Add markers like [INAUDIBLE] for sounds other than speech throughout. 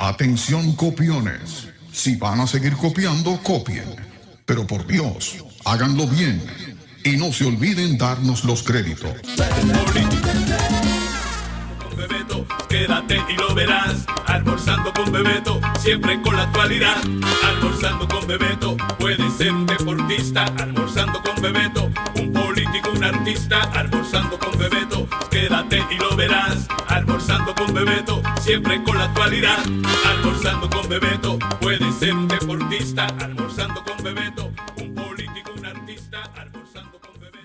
Atención copiones. Si van a seguir copiando, copien. Pero por Dios, háganlo bien. Y no se olviden darnos los créditos. Bebeto, quédate y lo verás. Almorzando con Bebeto, siempre con la actualidad. Almorzando con Bebeto, puedes ser un deportista. Almorzando con Bebeto, un político, un artista, almorzando con Bebeto, quédate y lo verás, almorzando con Bebeto, siempre con la actualidad, almorzando con Bebeto, puedes ser un deportista, almorzando con Bebeto.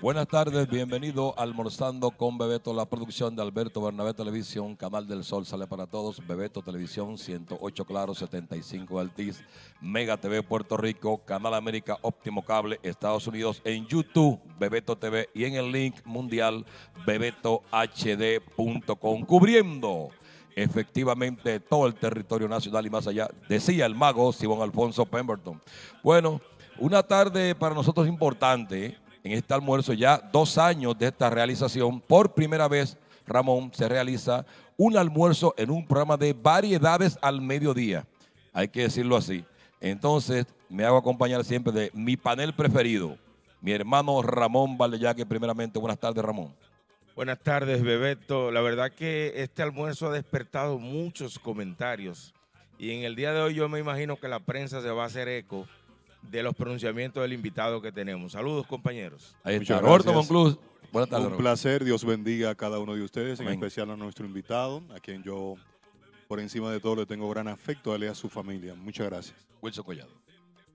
Buenas tardes, bienvenido Almorzando con Bebeto, la producción de Alberto Bernabé Televisión, Canal del Sol sale para todos, Bebeto Televisión, 108 Claro, 75 Altiz, Mega TV Puerto Rico, Canal América, Óptimo Cable, Estados Unidos, en YouTube, Bebeto TV y en el link mundial, bebetohd.com, cubriendo efectivamente todo el territorio nacional y más allá, decía el mago Simón Alfonso Pemberton. Bueno, una tarde para nosotros importante, en este almuerzo ya dos años de esta realización. Por primera vez, Ramón, se realiza un almuerzo en un programa de variedades al mediodía. Hay que decirlo así. Entonces, me hago acompañar siempre de mi panel preferido, mi hermano Ramón Valdeyaque. Primeramente, buenas tardes, Ramón. Buenas tardes, Bebeto. La verdad que este almuerzo ha despertado muchos comentarios. Y en el día de hoy yo me imagino que la prensa se va a hacer eco de los pronunciamientos del invitado que tenemos. Saludos, compañeros. Ahí está, Roberto Moncluz. Buenas tardes. Un placer, Dios bendiga a cada uno de ustedes, en especial a nuestro invitado, a quien yo, por encima de todo, le tengo gran afecto, a él a su familia. Muchas gracias. Wilson Collado.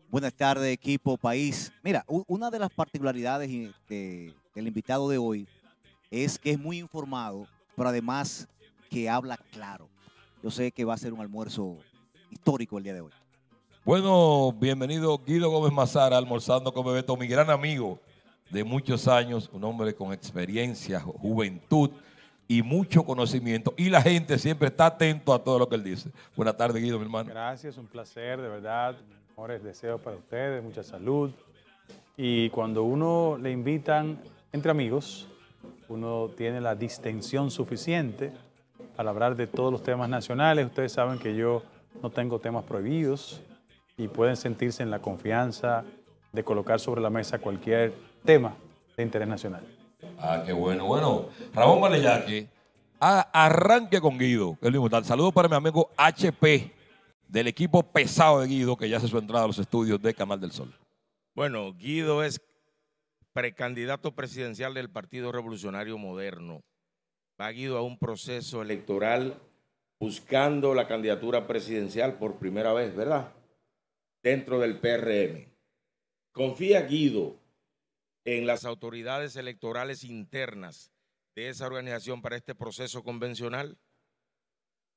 Buenas tardes, equipo, país. Mira, una de las particularidades eh, del invitado de hoy es que es muy informado, pero además que habla claro. Yo sé que va a ser un almuerzo histórico el día de hoy. Bueno, bienvenido Guido Gómez Mazara, almorzando con Bebeto, mi gran amigo de muchos años, un hombre con experiencia, juventud y mucho conocimiento. Y la gente siempre está atento a todo lo que él dice. Buenas tardes, Guido, mi hermano. Gracias, un placer, de verdad. Mejores deseos para ustedes, mucha salud. Y cuando uno le invitan entre amigos, uno tiene la distensión suficiente para hablar de todos los temas nacionales. Ustedes saben que yo no tengo temas prohibidos y pueden sentirse en la confianza de colocar sobre la mesa cualquier tema de interés nacional. Ah, qué bueno. Bueno, Ramón ah, arranque con Guido. mismo tal Saludos para mi amigo HP del equipo pesado de Guido que ya hace su entrada a los estudios de Canal del Sol. Bueno, Guido es precandidato presidencial del Partido Revolucionario Moderno. Va Guido a un proceso electoral buscando la candidatura presidencial por primera vez, ¿verdad? dentro del PRM. Confía Guido en las autoridades electorales internas de esa organización para este proceso convencional?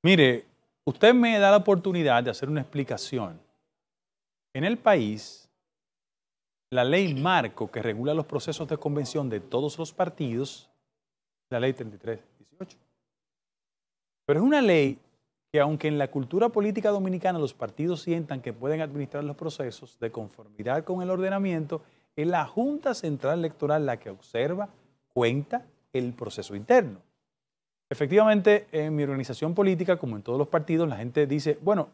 Mire, usted me da la oportunidad de hacer una explicación. En el país, la ley marco que regula los procesos de convención de todos los partidos, la ley 3318. Pero es una ley que aunque en la cultura política dominicana los partidos sientan que pueden administrar los procesos de conformidad con el ordenamiento, es la Junta Central Electoral la que observa, cuenta el proceso interno. Efectivamente, en mi organización política, como en todos los partidos, la gente dice, bueno,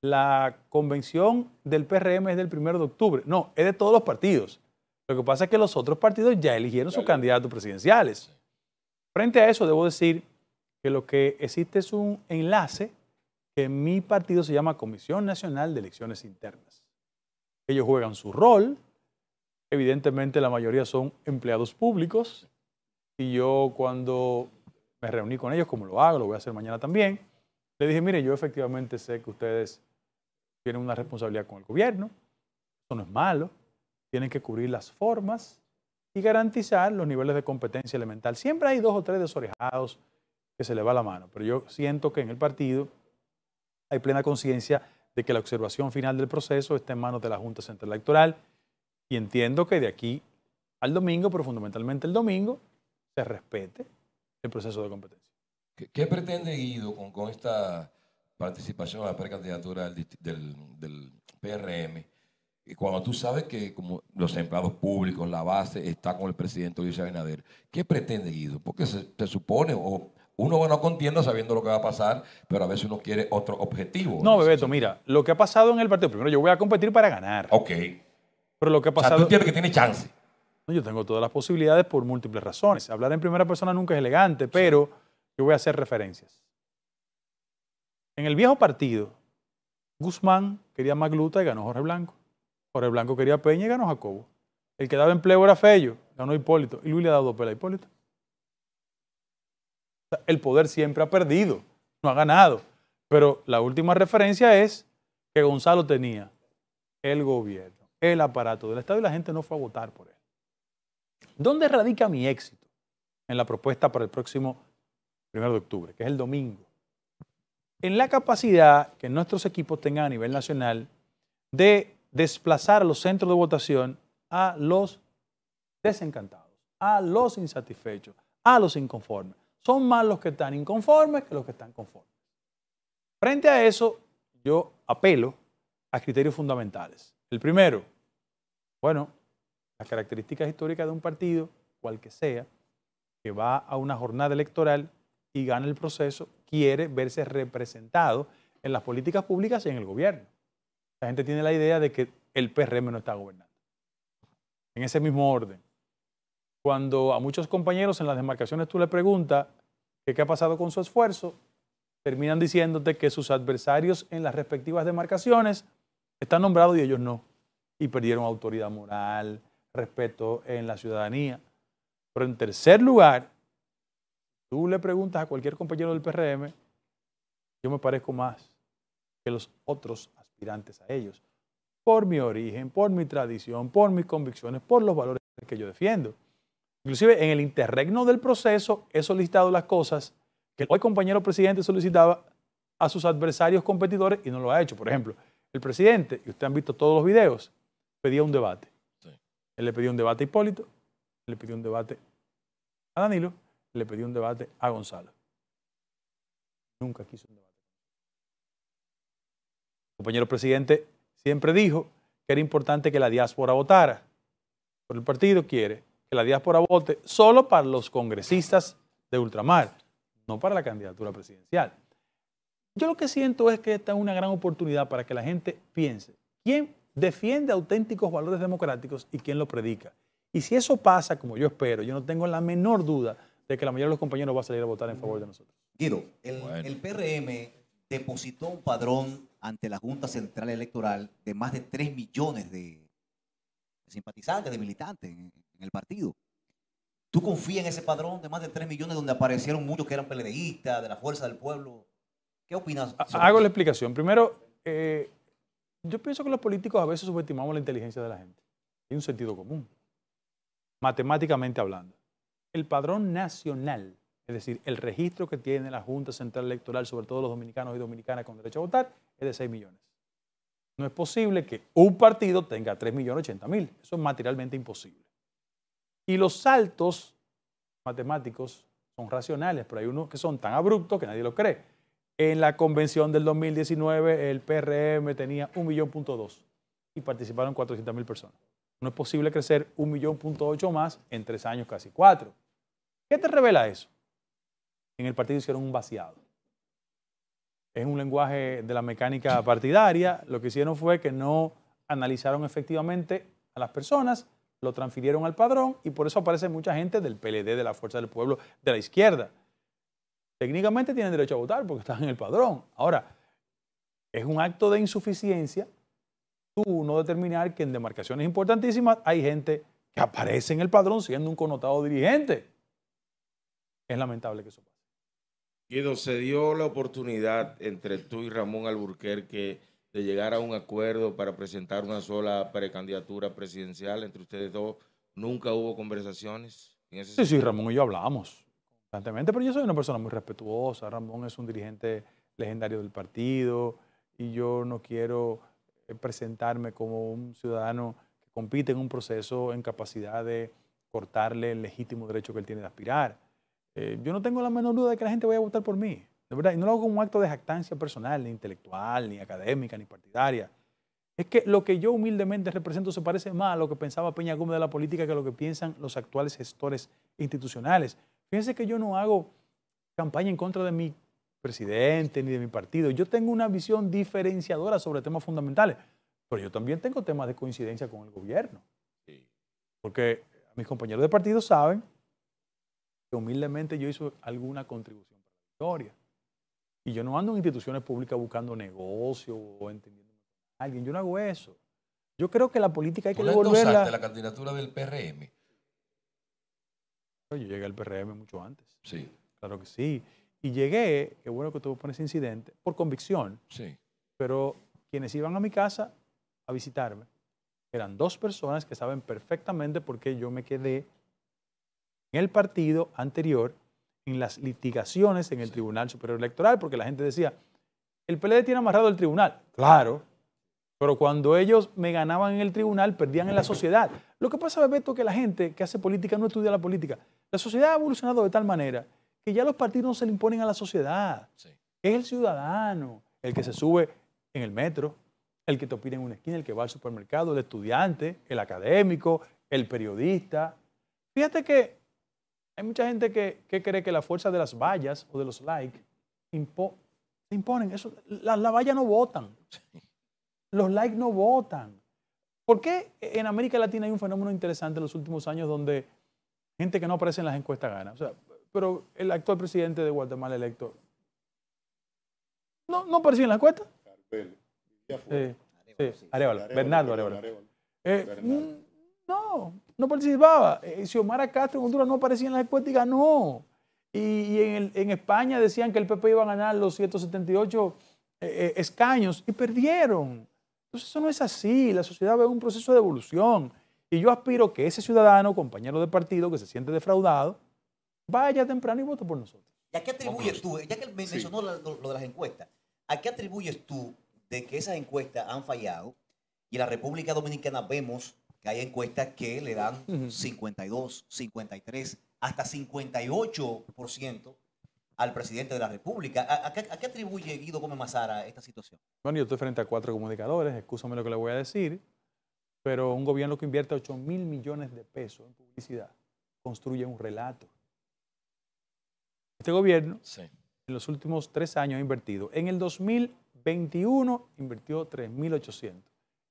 la convención del PRM es del 1 de octubre. No, es de todos los partidos. Lo que pasa es que los otros partidos ya eligieron sus candidatos presidenciales. Frente a eso, debo decir que lo que existe es un enlace que mi partido se llama Comisión Nacional de Elecciones Internas. Ellos juegan su rol, evidentemente la mayoría son empleados públicos, y yo cuando me reuní con ellos, como lo hago, lo voy a hacer mañana también, le dije, mire, yo efectivamente sé que ustedes tienen una responsabilidad con el gobierno, eso no es malo, tienen que cubrir las formas y garantizar los niveles de competencia elemental. Siempre hay dos o tres desorejados que se le va la mano, pero yo siento que en el partido hay plena conciencia de que la observación final del proceso está en manos de la Junta Central Electoral y entiendo que de aquí al domingo, pero fundamentalmente el domingo, se respete el proceso de competencia. ¿Qué, pretende Guido con, esta participación a la precandidatura del, PRM? cuando tú sabes que como los empleados públicos, la base está con el presidente Luis Abinader, ¿qué pretende Guido? Porque se, se supone o uno va contienda sabiendo lo que va a pasar, pero a veces uno quiere otro objetivo. No, Bebeto, mira, lo que ha pasado en el partido, primero yo voy a competir para ganar. Ok. Pero lo que ha pasado... tú que tiene chance. yo tengo todas las posibilidades por múltiples razones. Hablar en primera persona nunca es elegante, pero yo voy a hacer referencias. En el viejo partido, Guzmán quería Magluta y ganó Jorge Blanco. Jorge Blanco quería Peña y ganó Jacobo. El que daba empleo era Fello, ganó Hipólito. Y Luis le ha dado pela a Hipólito. El poder siempre ha perdido, no ha ganado. Pero la última referencia es que Gonzalo tenía el gobierno, el aparato del Estado y la gente no fue a votar por él. ¿Dónde radica mi éxito en la propuesta para el próximo 1 de octubre, que es el domingo? En la capacidad que nuestros equipos tengan a nivel nacional de desplazar los centros de votación a los desencantados, a los insatisfechos, a los inconformes son más los que están inconformes que los que están conformes. Frente a eso, yo apelo a criterios fundamentales. El primero, bueno, las características históricas de un partido, cual que sea, que va a una jornada electoral y gana el proceso, quiere verse representado en las políticas públicas y en el gobierno. La gente tiene la idea de que el PRM no está gobernando. En ese mismo orden. Cuando a muchos compañeros en las demarcaciones tú le preguntas qué ha pasado con su esfuerzo, terminan diciéndote que sus adversarios en las respectivas demarcaciones están nombrados y ellos no. Y perdieron autoridad moral, respeto en la ciudadanía. Pero en tercer lugar, tú le preguntas a cualquier compañero del PRM, yo me parezco más que los otros aspirantes a ellos, por mi origen, por mi tradición, por mis convicciones, por los valores que yo defiendo. Inclusive en el interregno del proceso he solicitado las cosas que hoy compañero presidente solicitaba a sus adversarios competidores y no lo ha hecho. Por ejemplo, el presidente, y ustedes han visto todos los videos, pedía un debate. Él le pidió un debate a Hipólito, le pidió un debate a Danilo, le pidió un debate a Gonzalo. Nunca quiso un debate. El compañero presidente siempre dijo que era importante que la diáspora votara. por el partido quiere que la diáspora vote solo para los congresistas de ultramar, no para la candidatura presidencial. Yo lo que siento es que esta es una gran oportunidad para que la gente piense quién defiende auténticos valores democráticos y quién lo predica. Y si eso pasa, como yo espero, yo no tengo la menor duda de que la mayoría de los compañeros va a salir a votar en favor de nosotros. Guido, el, PRM depositó un padrón ante la Junta Central Electoral de más de 3 millones de simpatizantes, de militantes en el partido. ¿Tú confías en ese padrón de más de 3 millones donde aparecieron muchos que eran peledeístas, de la fuerza del pueblo? ¿Qué opinas? Hago la explicación. Primero, eh, yo pienso que los políticos a veces subestimamos la inteligencia de la gente. Hay un sentido común, matemáticamente hablando. El padrón nacional, es decir, el registro que tiene la Junta Central Electoral sobre todo los dominicanos y dominicanas con derecho a votar, es de 6 millones. No es posible que un partido tenga 3 millones 80 mil. Eso es materialmente imposible. Y los saltos matemáticos son racionales, pero hay unos que son tan abruptos que nadie lo cree. En la convención del 2019, el PRM tenía 1.2 millón y participaron 400.000 personas. No es posible crecer 1.8 millón más en tres años, casi cuatro. ¿Qué te revela eso? En el partido hicieron un vaciado. Es un lenguaje de la mecánica partidaria. Lo que hicieron fue que no analizaron efectivamente a las personas lo transfirieron al padrón y por eso aparece mucha gente del PLD, de la Fuerza del Pueblo, de la izquierda. Técnicamente tienen derecho a votar porque están en el padrón. Ahora, es un acto de insuficiencia tú no determinar que en demarcaciones importantísimas hay gente que aparece en el padrón siendo un connotado dirigente. Es lamentable que eso pase. Guido, se dio la oportunidad entre tú y Ramón Alburquerque de llegar a un acuerdo para presentar una sola precandidatura presidencial entre ustedes dos? ¿Nunca hubo conversaciones? En ese sí, sentido? sí, Ramón y yo hablamos constantemente, pero yo soy una persona muy respetuosa. Ramón es un dirigente legendario del partido y yo no quiero eh, presentarme como un ciudadano que compite en un proceso en capacidad de cortarle el legítimo derecho que él tiene de aspirar. Eh, yo no tengo la menor duda de que la gente vaya a votar por mí y no lo hago como un acto de jactancia personal, ni intelectual, ni académica, ni partidaria. Es que lo que yo humildemente represento se parece más a lo que pensaba Peña Gómez de la política que a lo que piensan los actuales gestores institucionales. Fíjense que yo no hago campaña en contra de mi presidente ni de mi partido. Yo tengo una visión diferenciadora sobre temas fundamentales, pero yo también tengo temas de coincidencia con el gobierno. Porque mis compañeros de partido saben que humildemente yo hice alguna contribución para la historia. Y yo no ando en instituciones públicas buscando negocio o entendiendo a alguien. Yo no hago eso. Yo creo que la política hay que devolverla. la candidatura del PRM? Yo llegué al PRM mucho antes. Sí. Claro que sí. Y llegué, qué bueno que tú pones ese incidente, por convicción. Sí. Pero quienes iban a mi casa a visitarme eran dos personas que saben perfectamente por qué yo me quedé en el partido anterior en las litigaciones en el Tribunal Superior Electoral, porque la gente decía, el PLD tiene amarrado el tribunal. Claro, pero cuando ellos me ganaban en el tribunal, perdían en la sociedad. Lo que pasa, es que la gente que hace política no estudia la política. La sociedad ha evolucionado de tal manera que ya los partidos no se le imponen a la sociedad. Es el ciudadano el que se sube en el metro, el que te opina en una esquina, el que va al supermercado, el estudiante, el académico, el periodista. Fíjate que hay mucha gente que, cree que la fuerza de las vallas o de los likes se imponen. Eso, las vallas no votan. [LAUGHS] Los likes no votan. ¿Por qué en América Latina hay un fenómeno interesante en los últimos años donde gente que no aparece en las encuestas gana? pero el actual presidente de Guatemala electo no, no apareció en la encuesta. Carpelo. Arevalo, Bernardo Arevalo. Eh, mm, no, no participaba. Eh, Xiomara Castro en Honduras no aparecía en las encuestas y ganó. Y, en, España decían que el PP iba a ganar los 178 eh, eh, escaños y perdieron. Entonces eso no es así. La sociedad ve un proceso de evolución. Y yo aspiro que ese ciudadano, compañero de partido, que se siente defraudado, vaya temprano y vote por nosotros. ¿Y a qué atribuyes tú, ya que mencionó lo, de las encuestas, ¿a qué atribuyes tú de que esas encuestas han fallado y la República Dominicana vemos hay encuestas que le dan 52, 53, hasta 58% al presidente de la República. ¿A, qué, atribuye Guido Gómez Mazara esta situación? Bueno, yo estoy frente a cuatro comunicadores, escúchame lo que le voy a decir, pero un gobierno que invierte 8 mil millones de pesos en publicidad construye un relato. Este gobierno en los últimos tres años ha invertido. En el 2021 invirtió 3.800.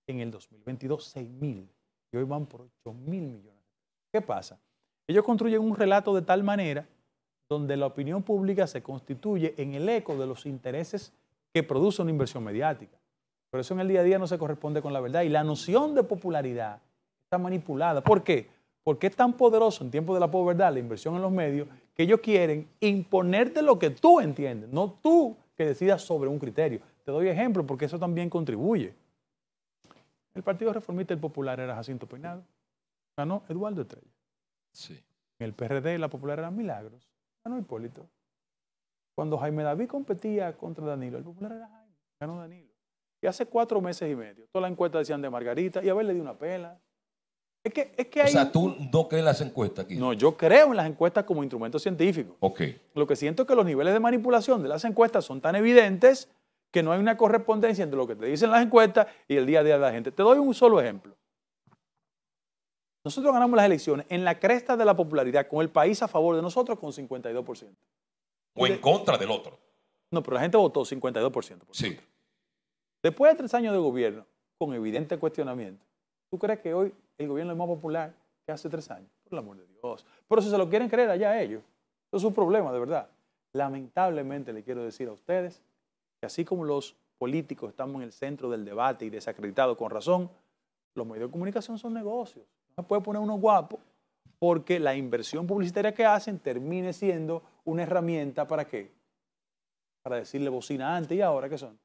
En el 2022, 6.000 y hoy van por 8 mil millones ¿Qué pasa? Ellos construyen un relato de tal manera donde la opinión pública se constituye en el eco de los intereses que produce una inversión mediática. Pero eso en el día a día no se corresponde con la verdad. Y la noción de popularidad está manipulada. ¿Por qué? Porque es tan poderoso en tiempos de la pobreza la inversión en los medios que ellos quieren imponerte lo que tú entiendes, no tú que decidas sobre un criterio. Te doy ejemplo porque eso también contribuye. El Partido Reformista y el Popular era Jacinto Peinado. Ganó Eduardo Estrella. Sí. En el PRD la Popular era Milagros. Ganó Hipólito. Cuando Jaime David competía contra Danilo, el Popular era Jaime. Ganó Danilo. Y hace cuatro meses y medio, todas las encuestas decían de Margarita y a ver, le di una pela. Es que, es que hay... O sea, tú no crees las encuestas aquí. No, yo creo en las encuestas como instrumento científico. Ok. Lo que siento es que los niveles de manipulación de las encuestas son tan evidentes que no hay una correspondencia entre lo que te dicen las encuestas y el día a día de la gente. Te doy un solo ejemplo. Nosotros ganamos las elecciones en la cresta de la popularidad, con el país a favor de nosotros con 52%. O en contra del otro. No, pero la gente votó 52%. sí. Después de tres años de gobierno, con evidente cuestionamiento, ¿tú crees que hoy el gobierno es más popular que hace tres años? Por el amor de Dios. Pero si se lo quieren creer allá ellos, eso es un problema, de verdad. Lamentablemente le quiero decir a ustedes que así como los políticos estamos en el centro del debate y desacreditados con razón, los medios de comunicación son negocios. No se puede poner uno guapo porque la inversión publicitaria que hacen termine siendo una herramienta para qué? Para decirle bocina antes y ahora qué son.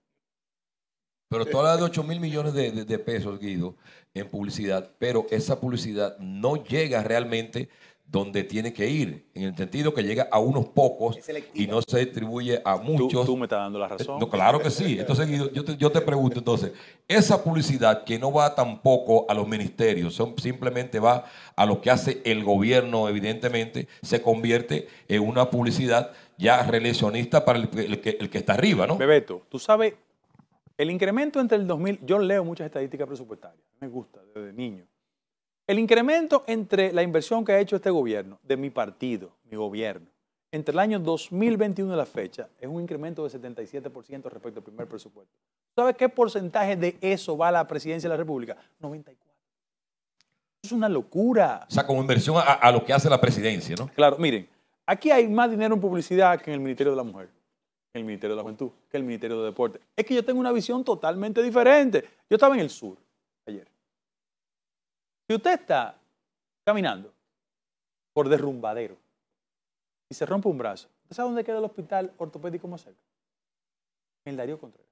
Pero tú hablas de 8 mil millones de, pesos, Guido, en publicidad, pero esa publicidad no llega realmente donde tiene que ir, en el sentido que llega a unos pocos y no se distribuye a muchos. Tú, me estás dando la eh, razón. claro que sí. Entonces, yo te, yo te, pregunto, entonces, esa publicidad que no va tampoco a los ministerios, son, simplemente va a lo que hace el gobierno, evidentemente, se convierte en una publicidad ya relacionista para el, que, el que está arriba, ¿no? Bebeto, tú sabes, el incremento entre el 2000, yo leo muchas estadísticas presupuestarias, me gusta desde niño. El incremento entre la inversión que ha hecho este gobierno, de mi partido, mi gobierno, entre el año 2021 y la fecha, es un incremento de 77% respecto al primer presupuesto. ¿Sabes qué porcentaje de eso va a la presidencia de la República? 94. Es una locura. O sea, como inversión a, lo que hace la presidencia, ¿no? Claro, miren, aquí hay más dinero en publicidad que en el Ministerio de la Mujer que el Ministerio de la Juventud, que el Ministerio de Deporte. Es que yo tengo una visión totalmente diferente. Yo estaba en el sur, si usted está caminando por derrumbadero y se rompe un brazo, sabe dónde queda el hospital ortopédico más cerca? En el Darío Contreras.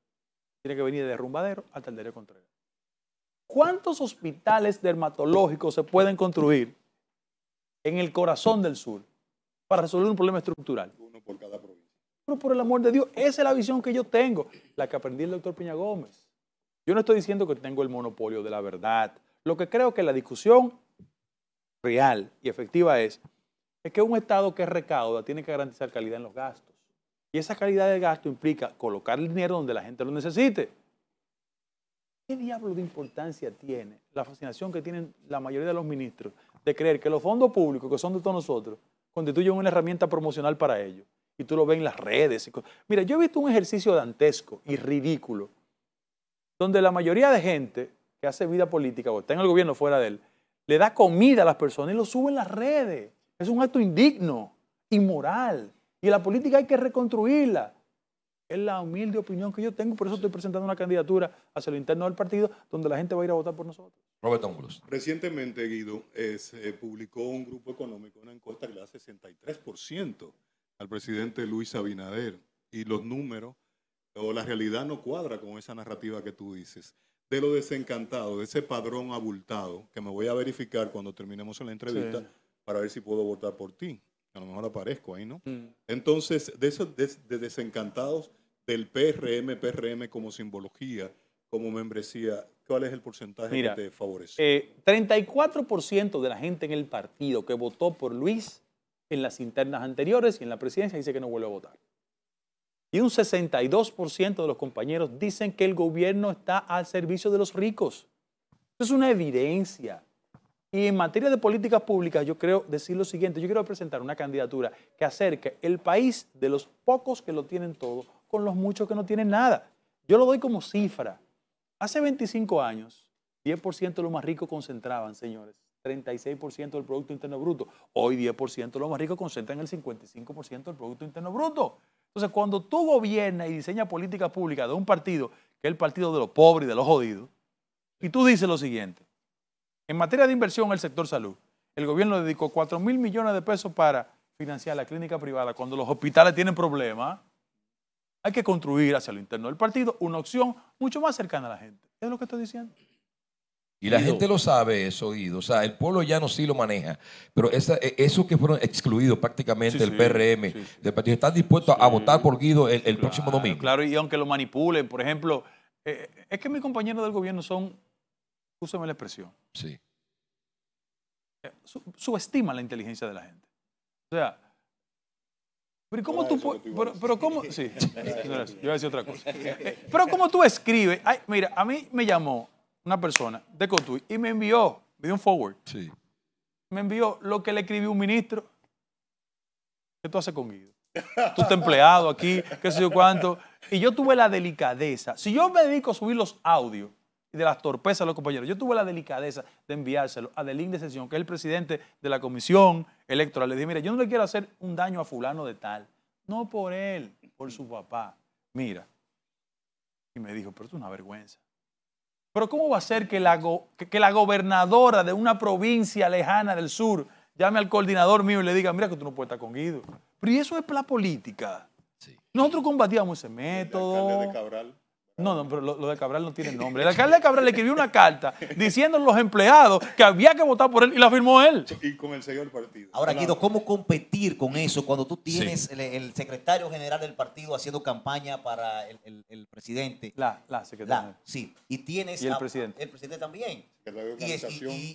Tiene que venir de derrumbadero hasta el Darío Contreras. ¿Cuántos hospitales dermatológicos se pueden construir en el corazón del sur para resolver un problema estructural? Uno por cada provincia. Uno por el amor de Dios. Esa es la visión que yo tengo, la que aprendí el doctor Piña Gómez. Yo no estoy diciendo que tengo el monopolio de la verdad, lo que creo que la discusión real y efectiva es, es que un Estado que recauda tiene que garantizar calidad en los gastos. Y esa calidad de gasto implica colocar el dinero donde la gente lo necesite. ¿Qué diablo de importancia tiene la fascinación que tienen la mayoría de los ministros de creer que los fondos públicos, que son de todos nosotros, constituyen una herramienta promocional para ellos? Y tú lo ves en las redes. Y Mira, yo he visto un ejercicio dantesco y ridículo, donde la mayoría de gente que hace vida política o está en el gobierno fuera de él, le da comida a las personas y lo sube en las redes. Es un acto indigno, inmoral. Y la política hay que reconstruirla. Es la humilde opinión que yo tengo, por eso estoy presentando una candidatura hacia lo interno del partido donde la gente va a ir a votar por nosotros. Roberto Ángulos. Recientemente, Guido, se eh, publicó un grupo económico, una encuesta que le da 63% al presidente Luis Abinader. Y los números o la realidad no cuadra con esa narrativa que tú dices de lo desencantado, de ese padrón abultado, que me voy a verificar cuando terminemos en la entrevista para ver si puedo votar por ti. A lo mejor aparezco ahí, ¿no? Mm. Entonces, de esos desencantados del PRM, PRM como simbología, como membresía, ¿cuál es el porcentaje que te favorece? Eh, 34% de la gente en el partido que votó por Luis en las internas anteriores y en la presidencia dice que no vuelve a votar. Y un 62% de los compañeros dicen que el gobierno está al servicio de los ricos. Eso es una evidencia. Y en materia de políticas públicas, yo creo decir lo siguiente, yo quiero presentar una candidatura que acerque el país de los pocos que lo tienen todo con los muchos que no tienen nada. Yo lo doy como cifra. Hace 25 años, 10% de los más ricos concentraban, señores, 36% del Producto Interno Bruto. Hoy 10% de los más ricos concentran el 55% del Producto Interno Bruto. Entonces, cuando tú gobiernas y diseñas política pública de un partido, que es el partido de los pobres y de los jodidos, y tú dices lo siguiente, en materia de inversión en el sector salud, el gobierno dedicó 4 mil millones de pesos para financiar la clínica privada cuando los hospitales tienen problemas. Hay que construir hacia lo interno del partido una opción mucho más cercana a la gente. Es lo que estoy diciendo. Y la gente lo sabe, eso oído. O sea, el pueblo ya no sí lo maneja. Pero e, esos que fueron excluidos prácticamente del PRM, del partido, están dispuestos a votar por Guido el, próximo domingo. Claro, y aunque lo manipulen, por ejemplo, eh, es que mis compañeros del gobierno son, úsame la expresión. Sí. Eh, subestiman la inteligencia de la gente. O sea, pero ¿cómo ah, tú Pero, como [LAUGHS] [LAUGHS] yo otra cosa. Pero ¿cómo tú escribes? mira, a mí me llamó una persona de Cotuí y me envió, me dio un forward. Sí. Me envió lo que le escribió un ministro. ¿Qué tú haces conmigo? Tú estás empleado aquí, qué sé yo cuánto. Y yo tuve la delicadeza. Si yo me dedico a subir los audios y de las torpezas de los compañeros, yo tuve la delicadeza de enviárselo a Delín de Sesión, que es el presidente de la comisión electoral. Le dije, mira, yo no le quiero hacer un daño a fulano de tal. No por él, por su papá. Mira. Y me dijo, pero es una vergüenza. Pero ¿cómo va a ser que la, que la gobernadora de una provincia lejana del sur llame al coordinador mío y le diga, mira que tú no puedes estar con Guido? Pero y eso es la política. Sí. Nosotros combatíamos ese método. de no, no, pero lo, de Cabral no tiene nombre. El alcalde de Cabral le escribió una carta diciendo a los empleados que había que votar por él y la firmó él. Y con el señor partido. Ahora, Guido, ¿cómo competir con eso cuando tú tienes el, secretario general del partido haciendo campaña para el, presidente? La, la secretaria. La, sí. Y tienes. el presidente. El presidente también.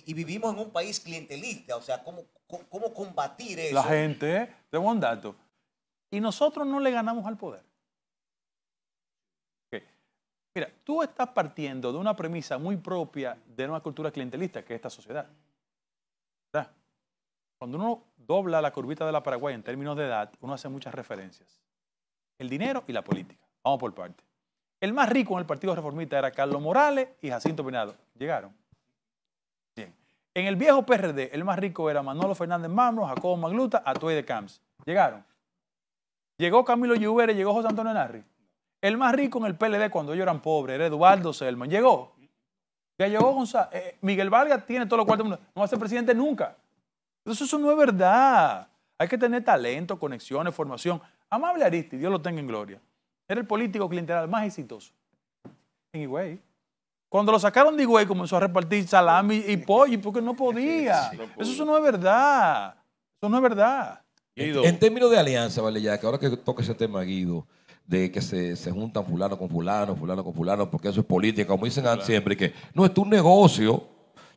Y, vivimos en un país clientelista. O sea, ¿cómo, cómo combatir eso? La gente, de un dato. Y nosotros no le ganamos al poder. Mira, tú estás partiendo de una premisa muy propia de una cultura clientelista, que es esta sociedad. ¿Verdad? Cuando uno dobla la curvita de la Paraguay en términos de edad, uno hace muchas referencias. El dinero y la política. Vamos por parte. El más rico en el Partido Reformista era Carlos Morales y Jacinto Pinado. Llegaron. Bien. En el viejo PRD, el más rico era Manolo Fernández Mamro, Jacobo Magluta, Atoy de Camps. Llegaron. Llegó Camilo Lluvere, llegó José Antonio Narri. El más rico en el PLD cuando ellos eran pobres era Eduardo Selman. Llegó. Ya llegó González. Eh, Miguel Vargas tiene todo lo cual mundo. No va a ser presidente nunca. Entonces eso no es verdad. Hay que tener talento, conexiones, formación. Amable Aristi, Dios lo tenga en gloria. Era el político clientelar más exitoso en Higüey. Cuando lo sacaron de Higüey comenzó a repartir salami y pollo porque no podía. Eso no es verdad. Eso no es verdad. En, términos de alianza, vale, ya que ahora que toca ese tema, Guido, de que se, juntan fulano con fulano, fulano con fulano, porque eso es política, como dicen siempre, que no es tu negocio,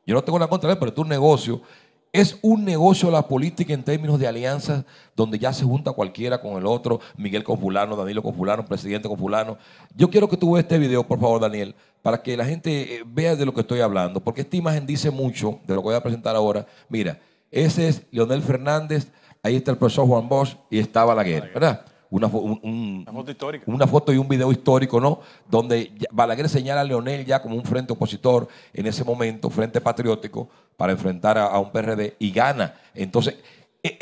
yo no tengo la contra él, pero es tu negocio. Es un negocio la política en términos de alianzas donde ya se junta cualquiera con el otro, Miguel con fulano, Danilo con fulano, presidente con fulano. Yo quiero que tú veas este video, por favor, Daniel, para que la gente eh, vea de lo que estoy hablando, porque esta imagen dice mucho de lo que voy a presentar ahora. Mira, ese es Leonel Fernández, ahí está el profesor Juan Bosch y estaba la guerra, ¿verdad? una, foto y un video histórico, ¿no? Donde Balaguer señala a Leonel ya como un frente opositor en ese momento, frente patriótico, para enfrentar a, un PRD y gana. Entonces, e-,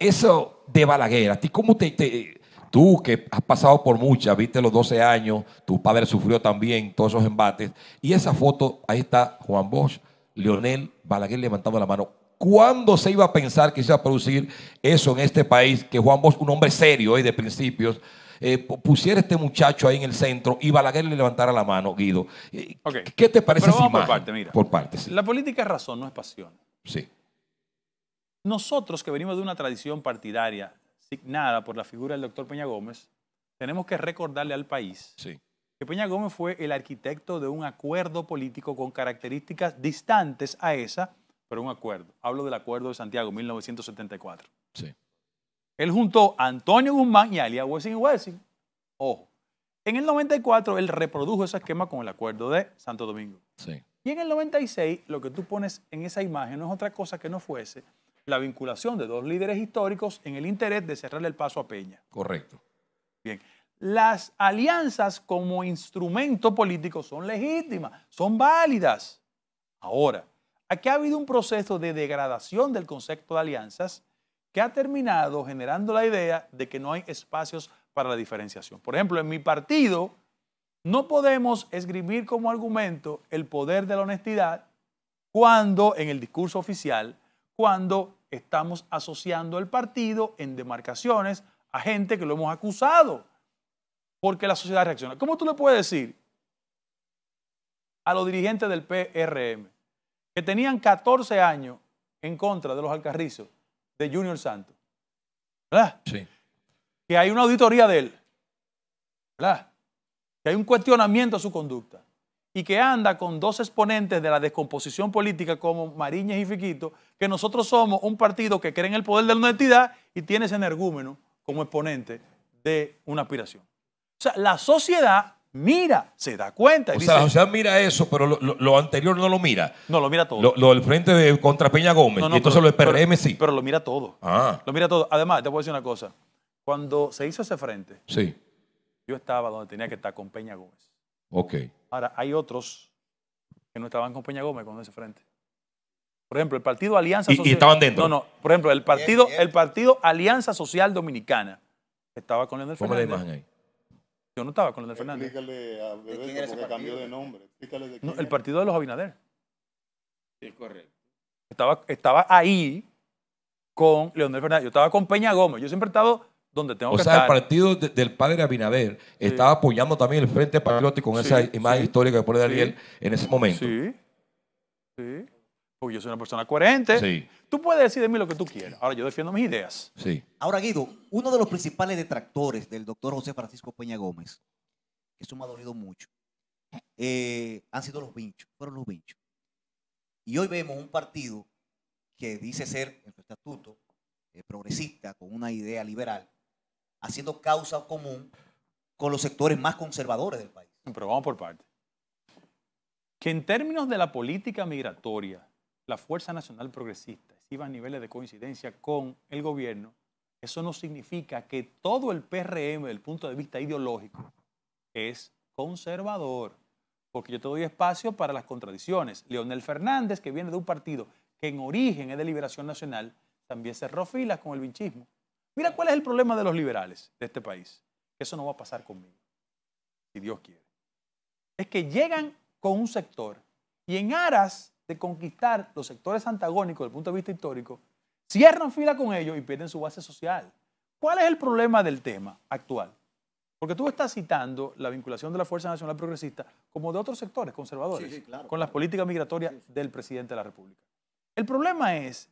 eso, de Balaguer, ¿a ti cómo te, te Tú que has pasado por muchas, viste los 12 años, tu padre sufrió también todos esos embates. Y esa foto, ahí está Juan Bosch, Leonel Balaguer levantando la mano. ¿Cuándo se iba a pensar que se iba a producir eso en este país? Que Juan Bosch, un hombre serio y de principios, eh, pusiera este muchacho ahí en el centro y Balaguer le levantara la mano, Guido. Eh, ¿Qué te parece Pero vamos parte, mira. Por La política es razón, no es pasión. Sí. Nosotros que venimos de una tradición partidaria signada por la figura del doctor Peña Gómez, tenemos que recordarle al país que Peña Gómez fue el arquitecto de un acuerdo político con características distantes a esa pero un acuerdo. Hablo del acuerdo de Santiago, 1974. Sí. Él juntó a Antonio Guzmán y a Elia Wessing y Wessing. Ojo. En el 94 él reprodujo ese esquema con el acuerdo de Santo Domingo. Sí. Y en el 96 lo que tú pones en esa imagen no es otra cosa que no fuese la vinculación de dos líderes históricos en el interés de cerrarle el paso a Peña. Correcto. Bien. Las alianzas como instrumento político son legítimas, son válidas. Ahora, Aquí ha habido un proceso de degradación del concepto de alianzas que ha terminado generando la idea de que no hay espacios para la diferenciación. Por ejemplo, en mi partido no podemos escribir como argumento el poder de la honestidad cuando, en el discurso oficial, cuando estamos asociando el partido en demarcaciones a gente que lo hemos acusado porque la sociedad reacciona. ¿Cómo tú le puedes decir a los dirigentes del PRM que tenían 14 años en contra de los alcarrizos de Junior Santos. ¿Verdad? Sí. Que hay una auditoría de él. ¿Verdad? Que hay un cuestionamiento a su conducta. Y que anda con dos exponentes de la descomposición política como Mariñez y Fiquito, que nosotros somos un partido que cree en el poder de la honestidad y tiene ese energúmeno como exponente de una aspiración. O sea, la sociedad mira, se da cuenta. o sea, mira eso, pero lo, anterior no lo mira. No, lo mira todo. Lo, del frente contra Peña Gómez. entonces lo PRM sí. Pero lo mira todo. Ah. Lo mira todo. Además, te voy a decir una cosa. Cuando se hizo ese frente, sí. yo estaba donde tenía que estar con Peña Gómez. Ok. Ahora, hay otros que no estaban con Peña Gómez cuando ese frente. Por ejemplo, el Partido Alianza y, Social. Y estaban dentro. No, no. Por ejemplo, el Partido, El partido Alianza Social Dominicana estaba con el Fernández. ¿Cómo yo no estaba con Leonel Fernández. Explícale a cambió de nombre. no, el partido de los Abinader. Sí, correcto. Estaba, estaba ahí con Leonel Fernández. Yo estaba con Peña Gómez. Yo siempre he estado donde tengo que estar. o sea, el partido del padre Abinader estaba apoyando también el Frente Patriótico con esa imagen histórica que pone Daniel en ese momento. Sí. Sí. Porque yo soy una persona coherente. Sí. Tú puedes decir de mí lo que tú quieras. Ahora yo defiendo mis ideas. Sí. Ahora, Guido, uno de los principales detractores del doctor José Francisco Peña Gómez, que eso me ha dolido mucho, eh, han sido los vinchos. Fueron los vinchos. Y hoy vemos un partido que dice ser, en su estatuto, eh, progresista, con una idea liberal, haciendo causa común con los sectores más conservadores del país. Pero vamos por parte. Que en términos de la política migratoria, la Fuerza Nacional Progresista a niveles de coincidencia con el gobierno, eso no significa que todo el PRM, desde el punto de vista ideológico, es conservador. Porque yo te doy espacio para las contradicciones. Leonel Fernández, que viene de un partido que en origen es de Liberación Nacional, también cerró filas con el vinchismo. Mira cuál es el problema de los liberales de este país. Eso no va a pasar conmigo, si Dios quiere. Es que llegan con un sector y en aras conquistar los sectores antagónicos desde el punto de vista histórico, cierran fila con ellos y pierden su base social. ¿Cuál es el problema del tema actual? Porque tú estás citando la vinculación de la Fuerza Nacional Progresista como de otros sectores conservadores con las políticas migratorias del presidente de la República. El problema es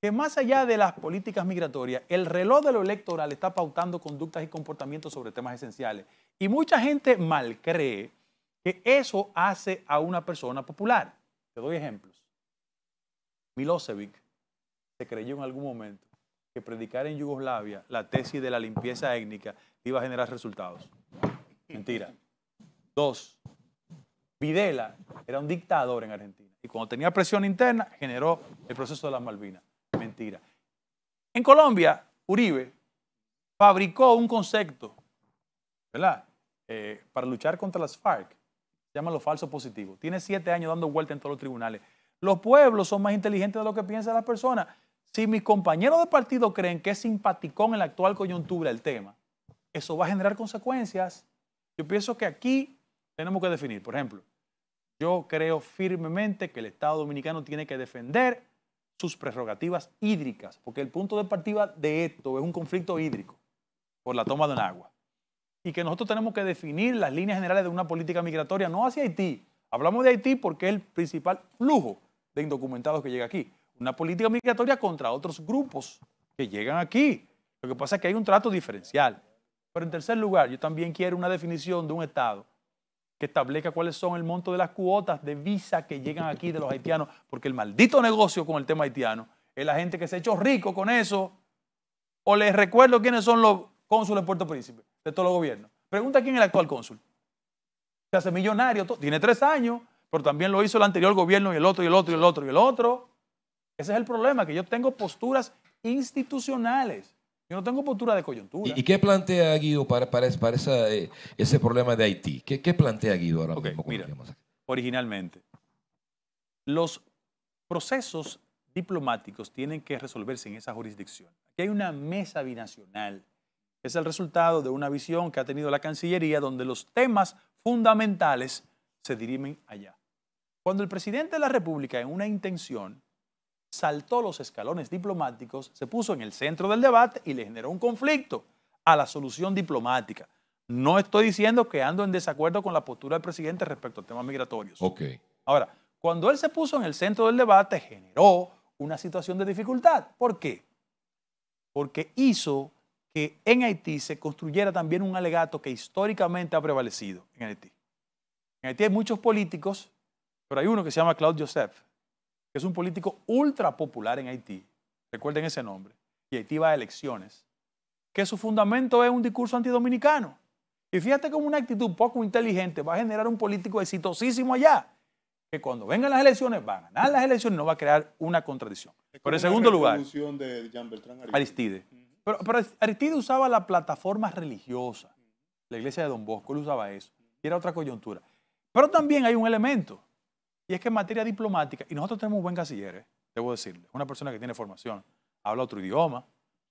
que más allá de las políticas migratorias, el reloj de lo electoral está pautando conductas y comportamientos sobre temas esenciales. Y mucha gente mal cree que eso hace a una persona popular. Te doy ejemplos. Milosevic se creyó en algún momento que predicar en Yugoslavia la tesis de la limpieza étnica iba a generar resultados. Mentira. Dos, Videla era un dictador en Argentina y cuando tenía presión interna generó el proceso de las Malvinas. Mentira. En Colombia, Uribe fabricó un concepto, ¿verdad? Eh, para luchar contra las FARC Llámalo falso positivo. Tiene siete años dando vuelta en todos los tribunales. Los pueblos son más inteligentes de lo que piensan las personas. Si mis compañeros de partido creen que es simpaticón en la actual coyuntura el tema, eso va a generar consecuencias. Yo pienso que aquí tenemos que definir. Por ejemplo, yo creo firmemente que el Estado dominicano tiene que defender sus prerrogativas hídricas, porque el punto de partida de esto es un conflicto hídrico por la toma de un agua y que nosotros tenemos que definir las líneas generales de una política migratoria, no hacia Haití. Hablamos de Haití porque es el principal flujo de indocumentados que llega aquí. Una política migratoria contra otros grupos que llegan aquí. Lo que pasa es que hay un trato diferencial. Pero en tercer lugar, yo también quiero una definición de un Estado que establezca cuáles son el monto de las cuotas de visa que llegan aquí de los haitianos, porque el maldito negocio con el tema haitiano es la gente que se ha hecho rico con eso. O les recuerdo quiénes son los cónsules de Puerto Príncipe de todos los gobiernos. Pregunta quién es el actual cónsul. Se hace millonario, tiene tres años, pero también lo hizo el anterior gobierno y el otro y el otro y el otro y el otro. Ese es el problema, que yo tengo posturas institucionales. Yo no tengo postura de coyuntura. ¿Y, qué plantea Guido para, para, esa, eh, ese problema de Haití? ¿Qué, plantea Guido ahora Mira, originalmente, los procesos diplomáticos tienen que resolverse en esa jurisdicción. Aquí hay una mesa binacional es el resultado de una visión que ha tenido la Cancillería donde los temas fundamentales se dirimen allá. Cuando el presidente de la República, en una intención, saltó los escalones diplomáticos, se puso en el centro del debate y le generó un conflicto a la solución diplomática. No estoy diciendo que ando en desacuerdo con la postura del presidente respecto a temas migratorios. Ahora, cuando él se puso en el centro del debate, generó una situación de dificultad. ¿Por qué? Porque hizo que en Haití se construyera también un alegato que históricamente ha prevalecido en Haití. En Haití hay muchos políticos, pero hay uno que se llama Claude Joseph, que es un político ultra popular en Haití. Recuerden ese nombre. Y Haití va a elecciones. Que su fundamento es un discurso antidominicano. Y fíjate cómo una actitud poco inteligente va a generar un político exitosísimo allá, que cuando vengan las elecciones va a ganar las elecciones, no va a crear una contradicción. el segundo lugar, de Jean Aristide. Pero, Aristide usaba la plataforma religiosa, la iglesia de Don Bosco, él usaba eso, y era otra coyuntura. Pero también hay un elemento, y es que en materia diplomática, y nosotros tenemos un buen canciller, eh, debo decirle, una persona que tiene formación, habla otro idioma,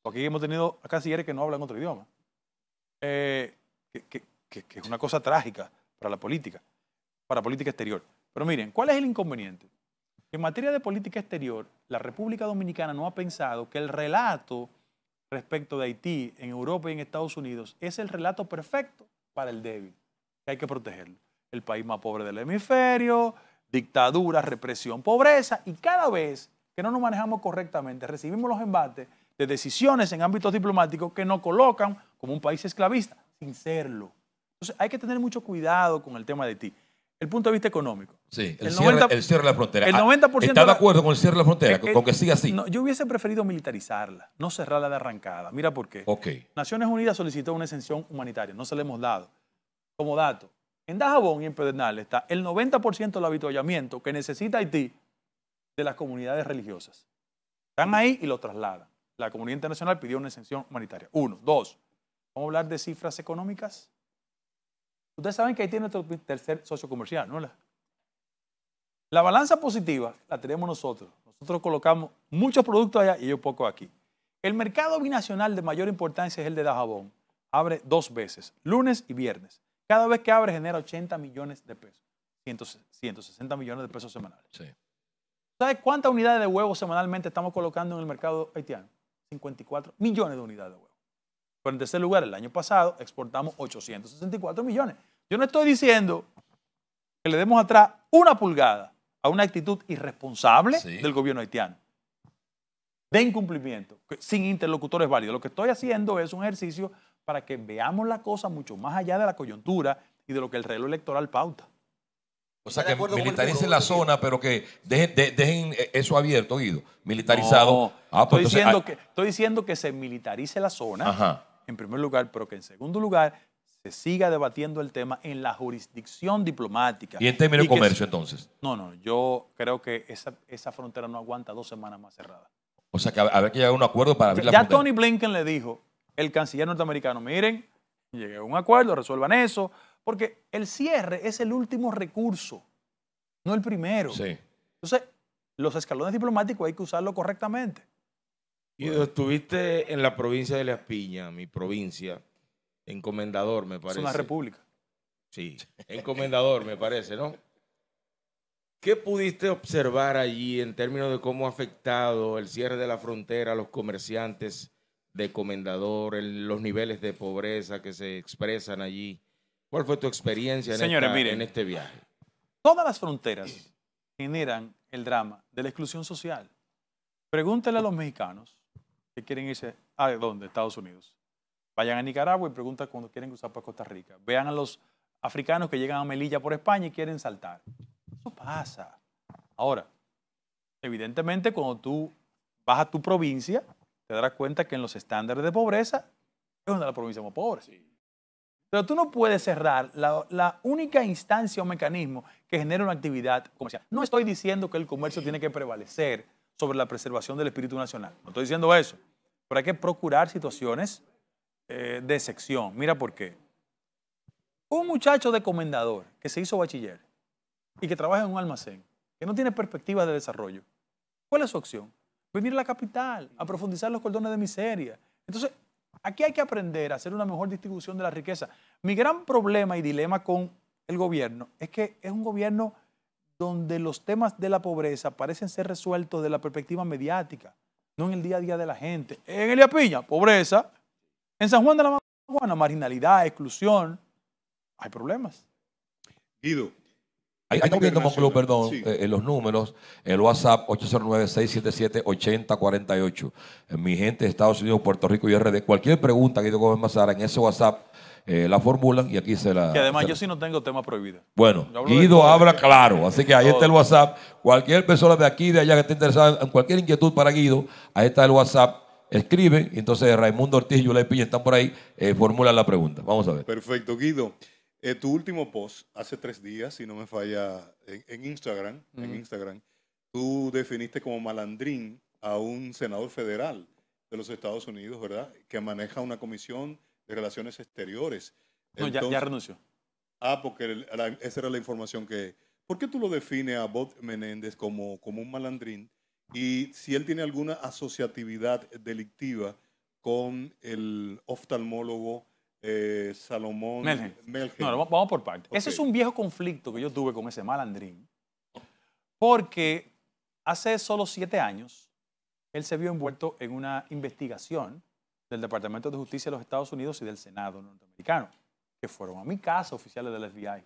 Aquí hemos tenido cancilleres que no hablan otro idioma, eh, que, es una cosa trágica para la política, para política exterior. Pero miren, ¿cuál es el inconveniente? En materia de política exterior, la República Dominicana no ha pensado que el relato respecto de Haití en Europa y en Estados Unidos es el relato perfecto para el débil, que hay que protegerlo. El país más pobre del hemisferio, dictadura, represión, pobreza, y cada vez que no nos manejamos correctamente, recibimos los embates de decisiones en ámbitos diplomáticos que nos colocan como un país esclavista, sin serlo. Entonces hay que tener mucho cuidado con el tema de Haití el punto de vista económico. Sí, el, cierre, de la frontera. El ah, ¿Está de acuerdo con el cierre de la frontera? Eh, eh, con que siga así. yo hubiese preferido militarizarla, no cerrarla de arrancada. Mira por qué. Naciones Unidas solicitó una exención humanitaria, no se la hemos dado. Como dato, en Dajabón y en Pedernal está el 90% del avituallamiento que necesita Haití de las comunidades religiosas. Están ahí y lo trasladan. La comunidad internacional pidió una exención humanitaria. Uno. Dos. Vamos a hablar de cifras económicas. Ustedes saben que ahí tiene nuestro tercer socio comercial, ¿no? La, balanza positiva la tenemos nosotros. Nosotros colocamos muchos productos allá y yo poco aquí. El mercado binacional de mayor importancia es el de Dajabón. Abre dos veces, lunes y viernes. Cada vez que abre genera 80 millones de pesos, 160 millones de pesos semanales. ¿Sabes cuántas unidades de huevo semanalmente estamos colocando en el mercado haitiano? 54 millones de unidades de huevo. Pero en tercer lugar, el año pasado exportamos 864 millones. Yo no estoy diciendo que le demos atrás una pulgada a una actitud irresponsable del gobierno haitiano de incumplimiento, sin interlocutores válidos. Lo que estoy haciendo es un ejercicio para que veamos la cosa mucho más allá de la coyuntura y de lo que el reloj electoral pauta. O sea, que militarice la zona, pero que dejen, eh, eso abierto, Guido. Militarizado. Ah, pues estoy, diciendo ah. que, estoy diciendo que se militarice la zona. Ajá en primer lugar, pero que en segundo lugar se siga debatiendo el tema en la jurisdicción diplomática. ¿Y en términos de comercio entonces? No, no, yo creo que esa, frontera no aguanta dos semanas más cerrada. O sea que habrá que llegar a un acuerdo para abrir ya la frontera. Ya Tony Blinken le dijo, el canciller norteamericano, miren, llegué a un acuerdo, resuelvan eso, porque el cierre es el último recurso, no el primero. Entonces, los escalones diplomáticos hay que usarlo correctamente. Y estuviste en la provincia de Las Piñas, mi provincia, encomendador, me parece. Es una república. Sí, encomendador, me parece, ¿no? ¿Qué pudiste observar allí en términos de cómo ha afectado el cierre de la frontera a los comerciantes de Comendador, los niveles de pobreza que se expresan allí? ¿Cuál fue tu experiencia en, Señores, miren, en este viaje? Todas las fronteras generan el drama de la exclusión social. Pregúntale a los mexicanos que quieren irse a dónde, Estados Unidos. Vayan a Nicaragua y preguntan cuando quieren cruzar para Costa Rica. Vean a los africanos que llegan a Melilla por España y quieren saltar. Eso pasa. Ahora, evidentemente cuando tú vas a tu provincia, te darás cuenta que en los estándares de pobreza es una de las provincias más pobres. Pero tú no puedes cerrar la, la, única instancia o mecanismo que genera una actividad comercial. No estoy diciendo que el comercio tiene que prevalecer sobre la preservación del espíritu nacional. No estoy diciendo eso, pero hay que procurar situaciones eh, de sección. Mira por qué. Un muchacho de comendador que se hizo bachiller y que trabaja en un almacén, que no tiene perspectivas de desarrollo, ¿cuál es su opción? Venir a la capital, a profundizar los cordones de miseria. Entonces, aquí hay que aprender a hacer una mejor distribución de la riqueza. Mi gran problema y dilema con el gobierno es que es un gobierno donde los temas de la pobreza parecen ser resueltos de la perspectiva mediática, no en el día a día de la gente. En Elia Piña, pobreza. En San Juan de la Maguana, marginalidad, exclusión. Hay problemas. Guido, Ahí, ahí estamos viendo, perdón, en eh, eh, los números. El WhatsApp 809-677-8048. Eh, mi gente de Estados Unidos, Puerto Rico y RD. Cualquier pregunta que Gómez Mazara en ese WhatsApp la formulan y aquí se la. Que además yo sí no tengo tema prohibido. Bueno, Guido habla claro. Así que ahí está el WhatsApp. Cualquier persona de aquí, de allá que esté interesada en cualquier inquietud para Guido, ahí está el WhatsApp. Escribe, entonces Raimundo Ortiz y Yulay Piña están por ahí, formulan la pregunta. Vamos a ver. Perfecto, Guido. Eh, tu último post, hace tres días, si no me falla, en, Instagram, en Instagram, tú definiste como malandrín a un senador federal de los Estados Unidos, ¿verdad? Que maneja una comisión de relaciones exteriores. No, ya, renunció. Ah, porque esa era la información que... ¿Por qué tú lo defines a Bob Menéndez como, como un malandrín? Y si él tiene alguna asociatividad delictiva con el oftalmólogo eh, Salomón vamos por partes. Ese es un viejo conflicto que yo tuve con ese malandrín, porque hace solo siete años él se vio envuelto en una investigación del Departamento de Justicia de los Estados Unidos y del Senado norteamericano, que fueron a mi casa oficiales del FBI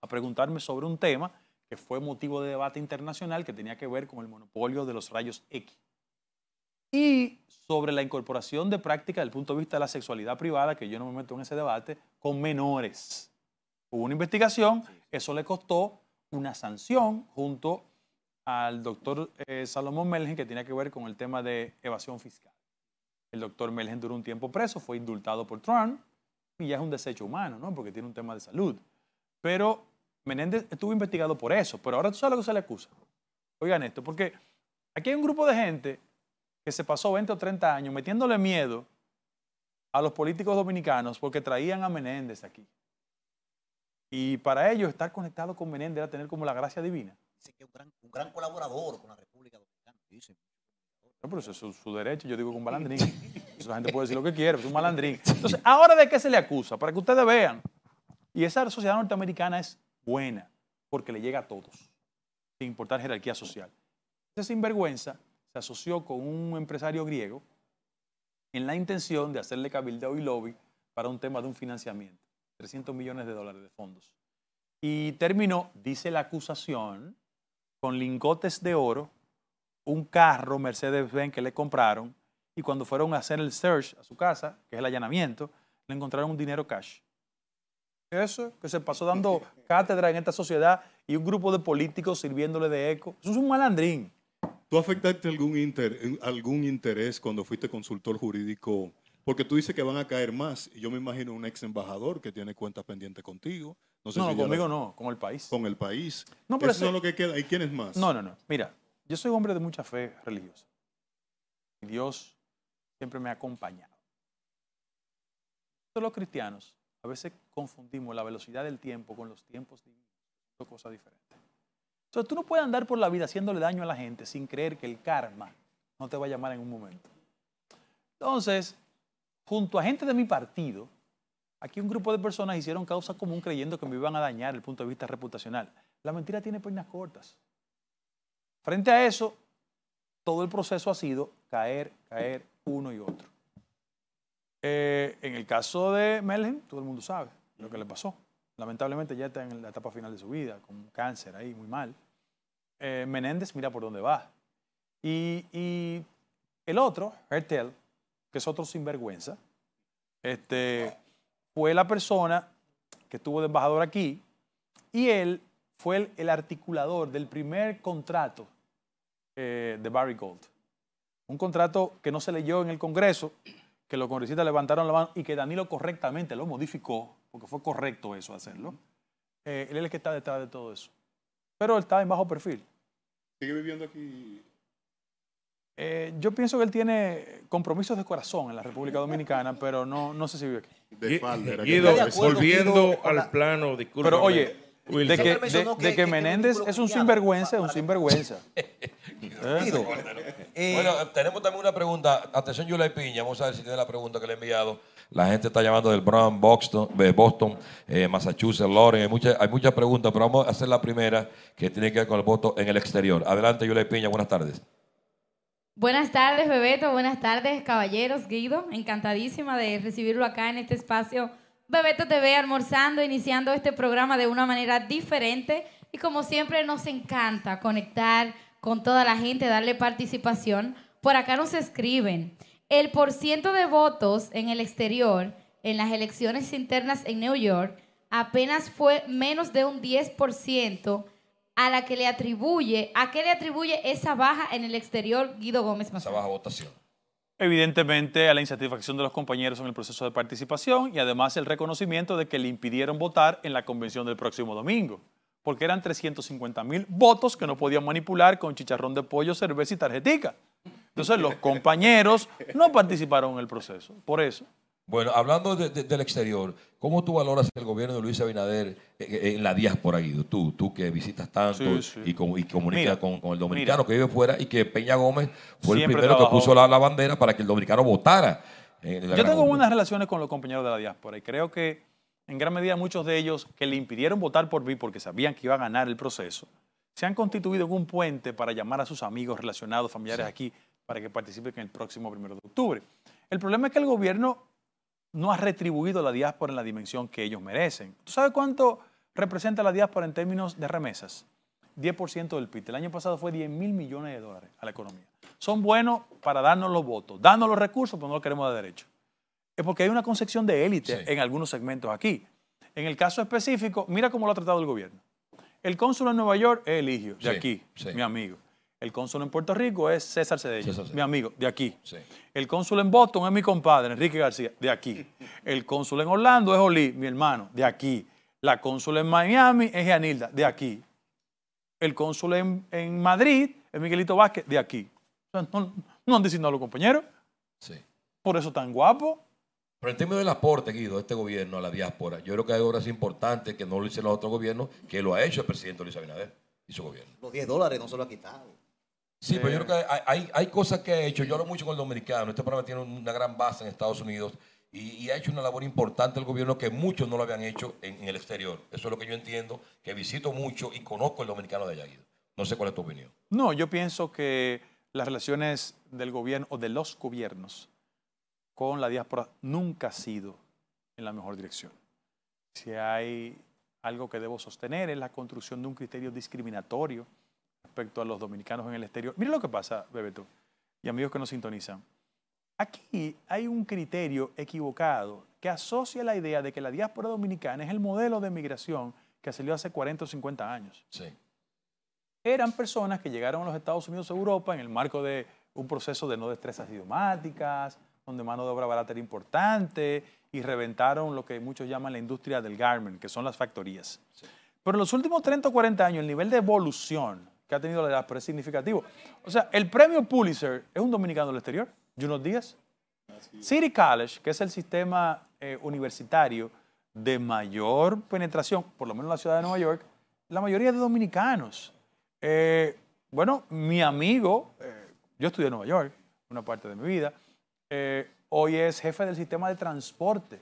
a preguntarme sobre un tema que fue motivo de debate internacional que tenía que ver con el monopolio de los rayos X y sobre la incorporación de práctica del punto de vista de la sexualidad privada, que yo no me meto en ese debate, con menores. Hubo una investigación, eso le costó una sanción junto al doctor eh, Salomón Melgen, que tenía que ver con el tema de evasión fiscal. El doctor Melgen duró un tiempo preso, fue indultado por Trump, y ya es un desecho humano, ¿no? Porque tiene un tema de salud. Pero Menéndez estuvo investigado por eso, pero ahora tú sabes lo que se le acusa. Oigan esto, porque aquí hay un grupo de gente que se pasó 20 o 30 años metiéndole miedo a los políticos dominicanos porque traían a Menéndez aquí. Y para ellos estar conectado con Menéndez era tener como la gracia divina. Dice que un gran, colaborador con la República Dominicana. pero eso es su, derecho, yo digo que un malandrín. la [LAUGHS] gente puede decir lo que quiere, es un malandrín. Entonces, ¿ahora de qué se le acusa? Para que ustedes vean. Y esa sociedad norteamericana es buena porque le llega a todos, sin importar jerarquía social. Esa sinvergüenza asoció con un empresario griego en la intención de hacerle cabildeo y lobby para un tema de un financiamiento, 300 millones de dólares de fondos. Y terminó, dice la acusación, con lingotes de oro, un carro Mercedes-Benz que le compraron, y cuando fueron a hacer el search a su casa, que es el allanamiento, le encontraron un dinero cash. Eso, que se pasó dando [LAUGHS] cátedra en esta sociedad y un grupo de políticos sirviéndole de eco. Eso es un malandrín. ¿Tú afectaste algún, algún interés cuando fuiste consultor jurídico? Porque tú dices que van a caer más. Y Yo me imagino un ex embajador que tiene cuentas pendientes contigo. No, no conmigo no, con el país. Con el país. Eso es lo que queda. ¿Y quién es más? No, no, no. Mira, yo soy hombre de mucha fe religiosa. Dios siempre me ha acompañado. todos los cristianos a veces confundimos la velocidad del tiempo con los tiempos divinos. Son cosas diferentes. Entonces tú no puedes andar por la vida haciéndole daño a la gente sin creer que el karma no te va a llamar en un momento. Entonces, junto a gente de mi partido, aquí un grupo de personas hicieron causa común creyendo que me iban a dañar el punto de vista reputacional. La mentira tiene peñas cortas. Frente a eso, todo el proceso ha sido caer, caer uno y otro. Eh, en el caso de Melhem, todo el mundo sabe lo que le pasó lamentablemente ya está en la etapa final de su vida, con cáncer ahí, muy mal. Eh, Menéndez mira por dónde va. Y, el otro, Hertel, que es otro sinvergüenza, este, fue la persona que estuvo de embajador aquí y él fue el, articulador del primer contrato eh, de Barry Gold. Un contrato que no se leyó en el Congreso, que los congresistas levantaron la mano y que Danilo correctamente lo modificó porque fue correcto eso hacerlo. Eh, él es el que está detrás de todo eso. Pero él está en bajo perfil. ¿Sigue viviendo aquí? Eh, yo pienso que él tiene compromisos de corazón en la República Dominicana, pero no, sé si vive aquí. De volviendo al plano, disculpe Pero oye, de que, este Menéndez es un sinvergüenza, es un sinvergüenza. [LAUGHS] ¿Eh? bueno, tenemos también una pregunta. Atención, Yulay Piña. Vamos a ver si tiene la pregunta que le he enviado. La gente está llamando del Brown Boston, eh, Massachusetts, Lawrence. Hay muchas preguntas, pero vamos a hacer la primera que tiene que ver con el voto en el exterior. Adelante, Yulia Piña. Buenas tardes. Buenas tardes, Bebeto. Buenas tardes, caballeros. Guido, encantadísima de recibirlo acá en este espacio. Bebeto TV almorzando, iniciando este programa de una manera diferente. Y como siempre, nos encanta conectar con toda la gente, darle participación. Por acá nos escriben el porciento de votos en el exterior en las elecciones internas en New York apenas fue menos de un 10% a la que le atribuye, a qué le atribuye esa baja en el exterior Guido Gómez Esa baja votación. Evidentemente a la insatisfacción de los compañeros en el proceso de participación y además el reconocimiento de que le impidieron votar en la convención del próximo domingo, porque eran 350 mil votos que no podían manipular con chicharrón de pollo, cerveza y tarjetica. Entonces los compañeros no participaron en el proceso, por eso. Bueno, hablando del exterior, ¿cómo tú valoras el gobierno de Luis Abinader eh, eh, en la diáspora, Guido? Tú, tú que visitas tanto Y, comunicas con, el dominicano que vive fuera y que Peña Gómez fue el primero que puso la, bandera para que el dominicano votara. Yo tengo buenas relaciones con los compañeros de la diáspora y creo que en gran medida muchos de ellos que le impidieron votar por mí porque sabían que iba a ganar el proceso, se han constituido en un puente para llamar a sus amigos, relacionados, familiares aquí para que participe en el próximo primero de octubre. El problema es que el gobierno no ha retribuido a la diáspora en la dimensión que ellos merecen. ¿Tú sabes cuánto representa la diáspora en términos de remesas? 10% del PIB. El año pasado fue 10 mil millones de dólares a la economía. Son buenos para darnos los votos, darnos los recursos, pero no los queremos de derecho. Es porque hay una concepción de élite en algunos segmentos aquí. En el caso específico, mira cómo lo ha tratado el gobierno. El cónsul en Nueva York es Eligio, de aquí, mi amigo. El cónsul en Puerto Rico es César Cedeño, mi amigo, de aquí. El cónsul en Boston es mi compadre, Enrique García, de aquí. El cónsul en Orlando es Oli, mi hermano, de aquí. La cónsul en Miami es Gianilda, de aquí. El cónsul en, Madrid es Miguelito Vázquez, de aquí. no, han diciendo a los compañeros. Sí. Por eso tan guapo. Pero en términos del aporte, Guido, de este gobierno a la diáspora, yo creo que hay obras importantes que no lo hicieron los otros gobiernos, que lo ha hecho el presidente Luis Abinader y su gobierno. Los 10 dólares no se lo ha quitado. Sí, pero yo eh, creo que hay, cosas que ha hecho. Yo hablo mucho con el dominicano. Este programa tiene una gran base en Estados Unidos y, ha hecho una labor importante el gobierno que muchos no lo habían hecho en, en, el exterior. Eso es lo que yo entiendo, que visito mucho y conozco el dominicano de allá. No sé cuál es tu opinión. No, yo pienso que las relaciones del gobierno o de los gobiernos con la diáspora nunca ha sido en la mejor dirección. Si hay algo que debo sostener es la construcción de un criterio discriminatorio respecto a los dominicanos en el exterior. Mira lo que pasa, Bebeto, y amigos que nos sintonizan. Aquí hay un criterio equivocado que asocia la idea de que la diáspora dominicana es el modelo de migración que salió hace 40 o 50 años. Eran personas que llegaron a los Estados Unidos o Europa en el marco de un proceso de no destrezas idiomáticas, donde mano de obra barata era importante y reventaron lo que muchos llaman la industria del garment, que son las factorías. Pero en los últimos 30 o 40 años, el nivel de evolución que ha tenido la edad, pero es significativo. O sea, el premio Pulitzer es un dominicano del exterior, Junot Díaz. City College, que es el sistema eh, universitario de mayor penetración, por lo menos en la ciudad de Nueva York, la mayoría de dominicanos. Eh, bueno, mi amigo, eh, yo estudié en Nueva York una parte de mi vida, hoy es jefe del sistema de transporte,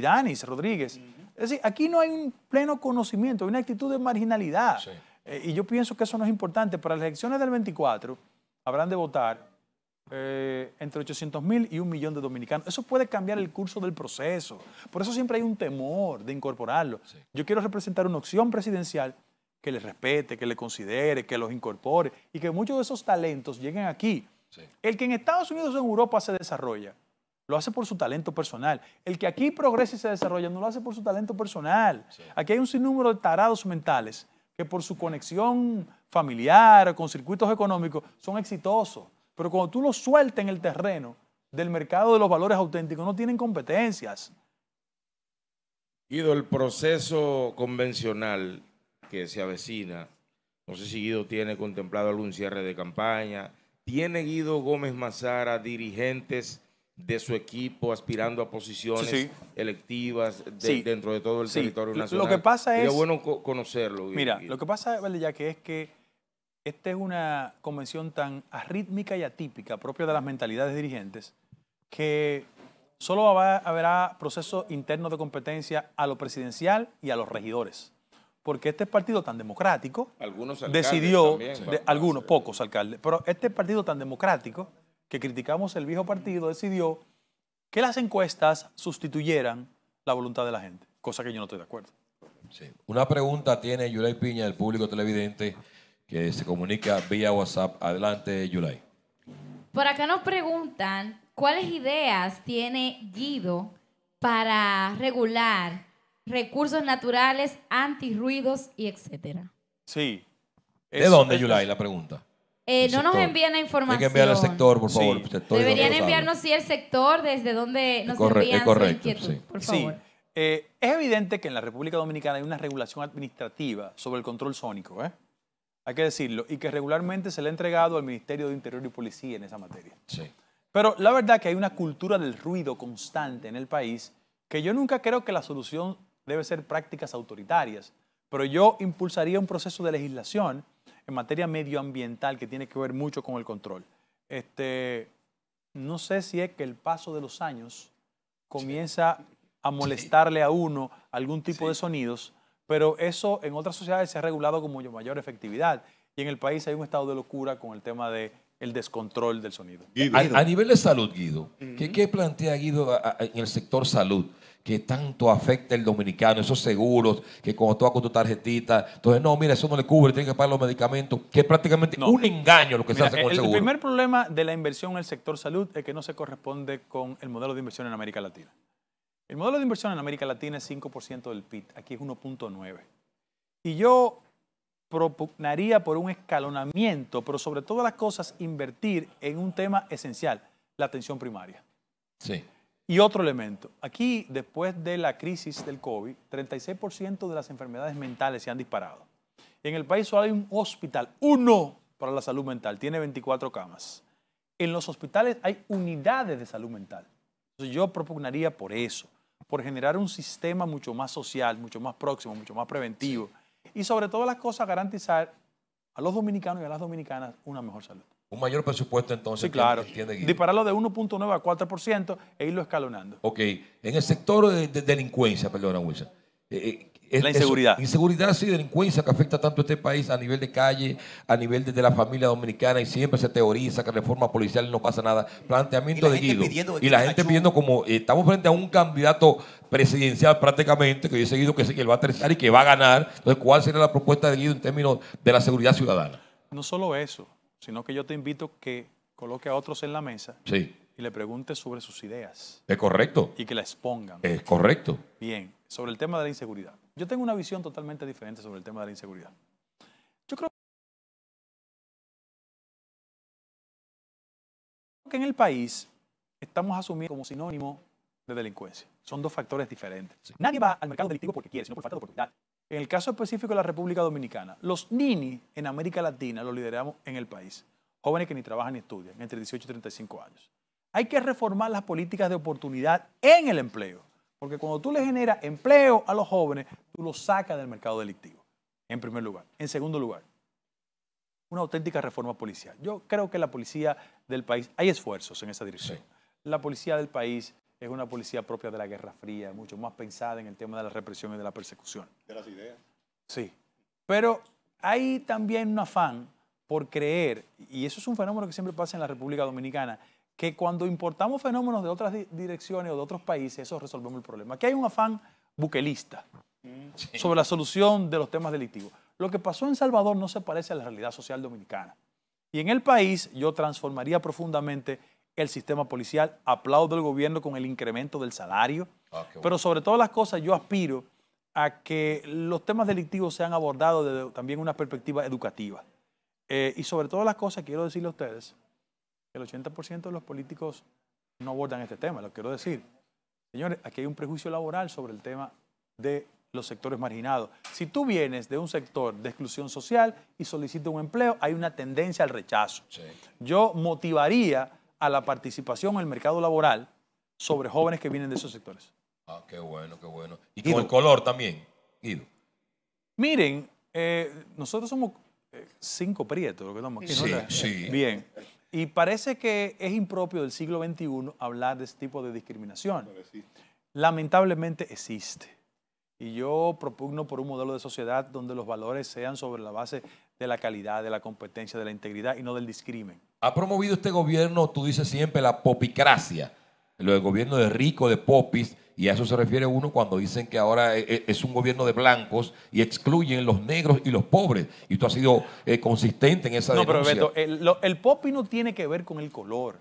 Danis Rodríguez. Es decir, aquí no hay un pleno conocimiento, hay una actitud de marginalidad. Eh, y yo pienso que eso no es importante. Para las elecciones del 24 habrán de votar eh, entre 800 mil y un millón de dominicanos. Eso puede cambiar el curso del proceso. Por eso siempre hay un temor de incorporarlo. Yo quiero representar una opción presidencial que les respete, que les considere, que los incorpore y que muchos de esos talentos lleguen aquí. El que en Estados Unidos o en Europa se desarrolla, lo hace por su talento personal. El que aquí progresa y se desarrolla no lo hace por su talento personal. Aquí hay un sinnúmero de tarados mentales que por su conexión familiar, con circuitos económicos, son exitosos. Pero cuando tú los sueltas en el terreno del mercado de los valores auténticos, no tienen competencias. Guido, el proceso convencional que se avecina, no sé si Guido tiene contemplado algún cierre de campaña, ¿tiene Guido Gómez Mazara dirigentes de su equipo aspirando a posiciones electivas dentro de todo el territorio nacional. Lo que pasa es... bueno conocerlo. Mira, lo que pasa, ya que es que esta es una convención tan arrítmica y atípica, propia de las mentalidades dirigentes, que solo habrá, habrá proceso interno de competencia a lo presidencial y a los regidores. Porque este partido tan democrático algunos decidió, de, algunos, pocos alcaldes, pero este partido tan democrático que criticamos el viejo partido, decidió que las encuestas sustituyeran la voluntad de la gente, cosa que yo no estoy de acuerdo. Una pregunta tiene Yulay Piña, el público televidente, que se comunica vía WhatsApp. Adelante, Yulay. Por acá nos preguntan cuáles ideas tiene Guido para regular recursos naturales, antirruidos y etcétera. Sí. ¿De dónde, Yulay, la pregunta? Eh, no nos envían la información. Hay que enviar al sector, por favor. Deberían enviarnos sí el sector desde donde nos envían correcto, es evidente que en la República Dominicana hay una regulación administrativa sobre el control sónico, ¿eh? Hay que decirlo, y que regularmente se le ha entregado al Ministerio de Interior y Policía en esa materia. Pero la verdad que hay una cultura del ruido constante en el país que yo nunca creo que la solución debe ser prácticas autoritarias, pero yo impulsaría un proceso de legislación en materia medioambiental que tiene que ver mucho con el control. Este, no sé si es que el paso de los años comienza a molestarle a uno algún tipo de sonidos, pero eso en otras sociedades se ha regulado con mayor efectividad y en el país hay un estado de locura con el tema de el descontrol del sonido. A, nivel de salud, Guido, ¿qué, plantea Guido en el sector salud? que tanto afecta el dominicano, esos seguros, que cuando tú vas con tu tarjetita, entonces no, mira, eso no le cubre, tiene que pagar los medicamentos, que es prácticamente un engaño lo que se hace con el, seguro. El primer problema de la inversión en el sector salud es que no se corresponde con el modelo de inversión en América Latina. El modelo de inversión en América Latina es 5% del PIB, aquí es 1.9. Y yo propugnaría por un escalonamiento, pero sobre todas las cosas, invertir en un tema esencial, la atención primaria. Sí. Y otro elemento, aquí después de la crisis del COVID, 36% de las enfermedades mentales se han disparado. En el país solo hay un hospital, uno para la salud mental, tiene 24 camas. En los hospitales hay unidades de salud mental. Entonces yo propugnaría por eso, por generar un sistema mucho más social, mucho más próximo, mucho más preventivo y sobre todo las cosas garantizar a los dominicanos y a las dominicanas una mejor salud. Un mayor presupuesto entonces. Sí, claro. Dispararlo de 1.9 a 4% e irlo escalonando. Ok. En el sector de, delincuencia, perdona, Wilson. Eh, eh, la inseguridad. inseguridad, sí, delincuencia que afecta tanto a este país a nivel de calle, a nivel de, la familia dominicana y siempre se teoriza que reforma policial no pasa nada. Planteamiento de Guido. y la gente viendo como eh, estamos frente a un candidato presidencial prácticamente que he seguido que, que va a tercer y que va a ganar. Entonces, ¿cuál será la propuesta de Guido en términos de la seguridad ciudadana? No solo eso sino que yo te invito que coloque a otros en la mesa y le pregunte sobre sus ideas. Es correcto. Y que la expongan. Es correcto. Bien, sobre el tema de la inseguridad. Yo tengo una visión totalmente diferente sobre el tema de la inseguridad. Yo creo que en el país estamos asumiendo como sinónimo de delincuencia. Son dos factores diferentes. Nadie va al mercado delictivo porque quiere, sino por falta de oportunidad. En el caso específico de la República Dominicana, los NINI en América Latina lo lideramos en el país. Jóvenes que ni trabajan ni estudian, entre 18 y 35 años. Hay que reformar las políticas de oportunidad en el empleo. Porque cuando tú le generas empleo a los jóvenes, tú los sacas del mercado delictivo, en primer lugar. En segundo lugar, una auténtica reforma policial. Yo creo que la policía del país, hay esfuerzos en esa dirección. La policía del país es una policía propia de la Guerra Fría, mucho más pensada en el tema de la represión y de la persecución. De las ideas. Sí. Pero hay también un afán por creer, y eso es un fenómeno que siempre pasa en la República Dominicana, que cuando importamos fenómenos de otras direcciones o de otros países, eso resolvemos el problema. Aquí hay un afán buquelista sobre la solución de los temas delictivos. Lo que pasó en Salvador no se parece a la realidad social dominicana. Y en el país yo transformaría profundamente el sistema policial, aplaudo al gobierno con el incremento del salario, ah, pero sobre todas las cosas yo aspiro a que los temas delictivos sean abordados desde también una perspectiva educativa. Eh, y sobre todas las cosas quiero decirle a ustedes que el 80% de los políticos no abordan este tema, lo quiero decir. Señores, aquí hay un prejuicio laboral sobre el tema de los sectores marginados. Si tú vienes de un sector de exclusión social y solicitas un empleo, hay una tendencia al rechazo. Yo motivaría a la participación en el mercado laboral sobre jóvenes que vienen de esos sectores. Ah, qué bueno, qué bueno. Y con el color también, Guido. Miren, eh, nosotros somos eh, cinco prietos, lo que estamos aquí. Sí, sí. Bien. Y parece que es impropio del siglo XXI hablar de este tipo de discriminación. Lamentablemente existe. Y yo propugno por un modelo de sociedad donde los valores sean sobre la base de la calidad, de la competencia, de la integridad y no del discrimen ha promovido este gobierno, tú dices siempre, la popicracia, lo del gobierno de ricos, de popis, y a eso se refiere uno cuando dicen que ahora e, e, es un gobierno de blancos y excluyen los negros y los pobres. Y tú has sido eh, consistente en esa dirección. No, pero el, el, popi no tiene que ver con el color,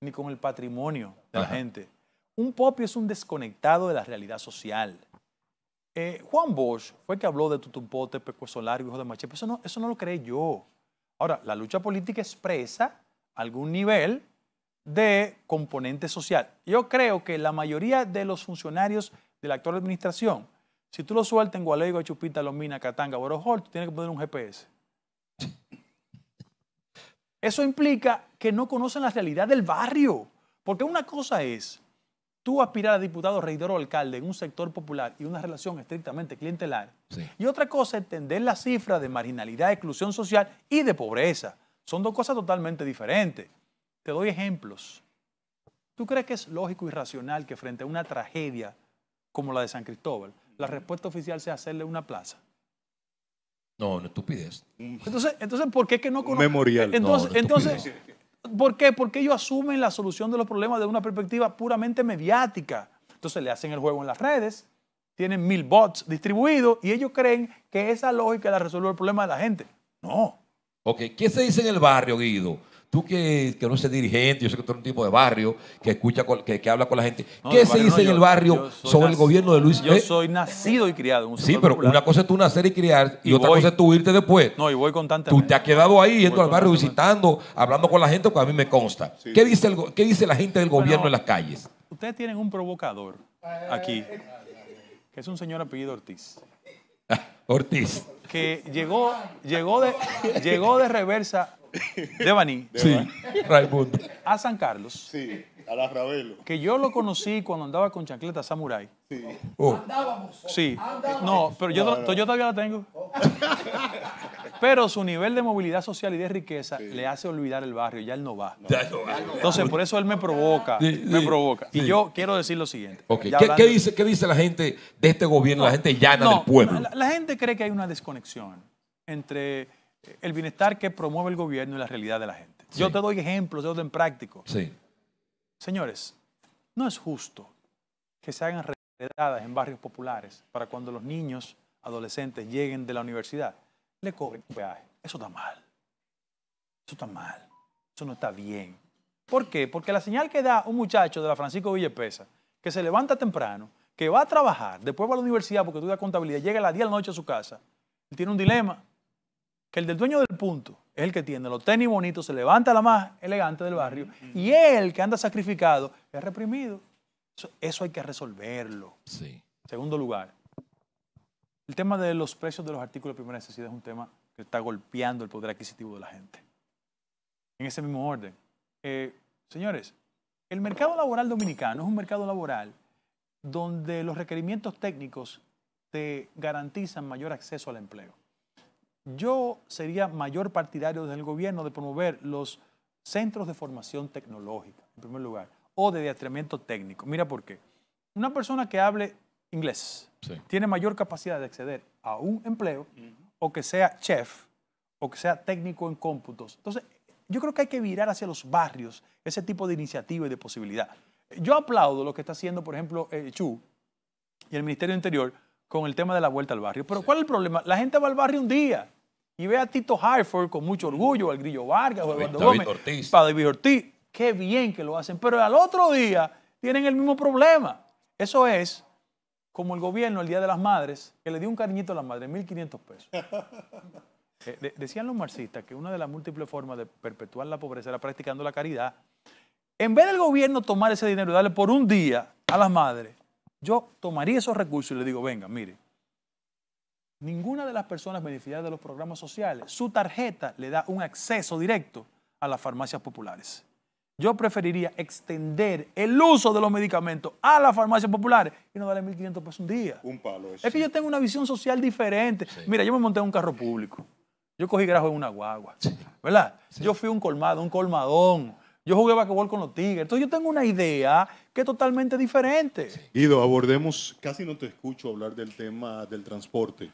ni con el patrimonio de la gente. Un popi es un desconectado de la realidad social. Eh, Juan Bosch fue el que habló de tutumpote, pecueso y hijo de Machete, Eso no, eso no lo creé yo. Ahora, la lucha política expresa algún nivel de componente social. Yo creo que la mayoría de los funcionarios de la actual administración, si tú lo sueltas en Gualego, Chupita, Lomina, Catanga, Borojol, tú tienes que poner un GPS. Eso implica que no conocen la realidad del barrio, porque una cosa es tú aspirar a diputado, regidor o alcalde en un sector popular y una relación estrictamente clientelar. Y otra cosa, entender la cifra de marginalidad, exclusión social y de pobreza. Son dos cosas totalmente diferentes. Te doy ejemplos. ¿Tú crees que es lógico y racional que frente a una tragedia como la de San Cristóbal, la respuesta oficial sea hacerle una plaza? No, no estupidez. Entonces, entonces ¿por qué que no conocemos? Memorial. entonces, ¿Por qué? Porque ellos asumen la solución de los problemas de una perspectiva puramente mediática. Entonces le hacen el juego en las redes, tienen mil bots distribuidos y ellos creen que esa lógica la resuelve el problema de la gente. No. Ok, ¿qué se dice en el barrio, Guido? Tú que, no eres dirigente, yo sé que tú eres un tipo de barrio, que escucha, que, habla con la gente. ¿Qué se dice en el barrio sobre el gobierno de Luis? Yo soy nacido y criado en un Sí, pero una cosa es tú nacer y criar y, otra cosa es tú irte después. No, y voy constantemente. Tú te has quedado ahí yendo al barrio visitando, hablando con la gente, porque a mí me consta. ¿Qué, dice ¿Qué dice la gente del gobierno en las calles? Ustedes tienen un provocador aquí, que es un señor apellido Ortiz. [LAUGHS] Ortiz. Que llegó, llegó, de, llegó de reversa [LAUGHS] De Sí, Raimundo. A San Carlos. Sí, a la Ravelo. Que yo lo conocí cuando andaba con chancleta Samurai. Sí. Oh. Andábamos. Sí. No, pero yo, todavía la tengo. [LAUGHS] Pero su nivel de movilidad social y de riqueza le hace olvidar el barrio, ya él no va. No. Entonces, por eso él me provoca. me provoca. Y yo quiero decir lo siguiente. ¿Qué, dice, la gente de este gobierno, la gente llana del pueblo? la gente cree que hay una desconexión entre el bienestar que promueve el gobierno y la realidad de la gente. Yo te doy ejemplos de en práctico. Sí. Señores, no es justo que se hagan redadas en barrios populares para cuando los niños, adolescentes lleguen de la universidad, le cobren peaje. Eso está mal. Eso está mal. Eso no está bien. ¿Por qué? Porque la señal que da un muchacho de la Francisco Villepesa, que se levanta temprano, que va a trabajar, después va a la universidad porque estudia contabilidad, llega a día 10 de la noche a su casa, él tiene un dilema que el del dueño del punto es el que tiene los tenis bonitos, se levanta la más elegante del barrio y él que anda sacrificado es reprimido. Eso, hay que resolverlo. Sí. Segundo lugar, el tema de los precios de los artículos de primera necesidad es un tema que está golpeando el poder adquisitivo de la gente. En ese mismo orden, eh, señores, el mercado laboral dominicano es un mercado laboral donde los requerimientos técnicos te garantizan mayor acceso al empleo. Yo sería mayor partidario del gobierno de promover los centros de formación tecnológica, en primer lugar, o de adiestramiento técnico. Mira por qué. Una persona que hable inglés tiene mayor capacidad de acceder a un empleo o que sea chef o que sea técnico en cómputos. Entonces, yo creo que hay que virar hacia los barrios ese tipo de iniciativa y de posibilidad. Yo aplaudo lo que está haciendo, por ejemplo, eh, Chu y el Ministerio Interior con el tema de la vuelta al barrio. Pero ¿cuál es el problema? La gente va al barrio un día y ve a Tito Harford con mucho orgullo, al Grillo Vargas, o David Gómez, Ortiz. para David Qué bien que lo hacen. Pero al otro día tienen el mismo problema. Eso es como el gobierno el Día de las Madres, que le dio un cariñito a las madres, 1.500 pesos. [LAUGHS] Eh, decían los marxistas que una de las múltiples formas de perpetuar la pobreza era practicando la caridad. En vez del gobierno tomar ese dinero y darle por un día a las madres, yo tomaría esos recursos y le digo, venga, mire, Ninguna de las personas beneficiadas de los programas sociales, su tarjeta le da un acceso directo a las farmacias populares. Yo preferiría extender el uso de los medicamentos a las farmacias populares y no darle 1.500 pesos un día. Un palo. Es que yo tengo una visión social diferente. Mira, yo me monté en un carro público. Yo cogí grajo en una guagua. ¿Verdad? Yo fui un colmado, un colmadón. Yo jugué basquetbol con los Tigres. Entonces yo tengo una idea que es totalmente diferente. Guido, abordemos, casi no te escucho hablar del tema del transporte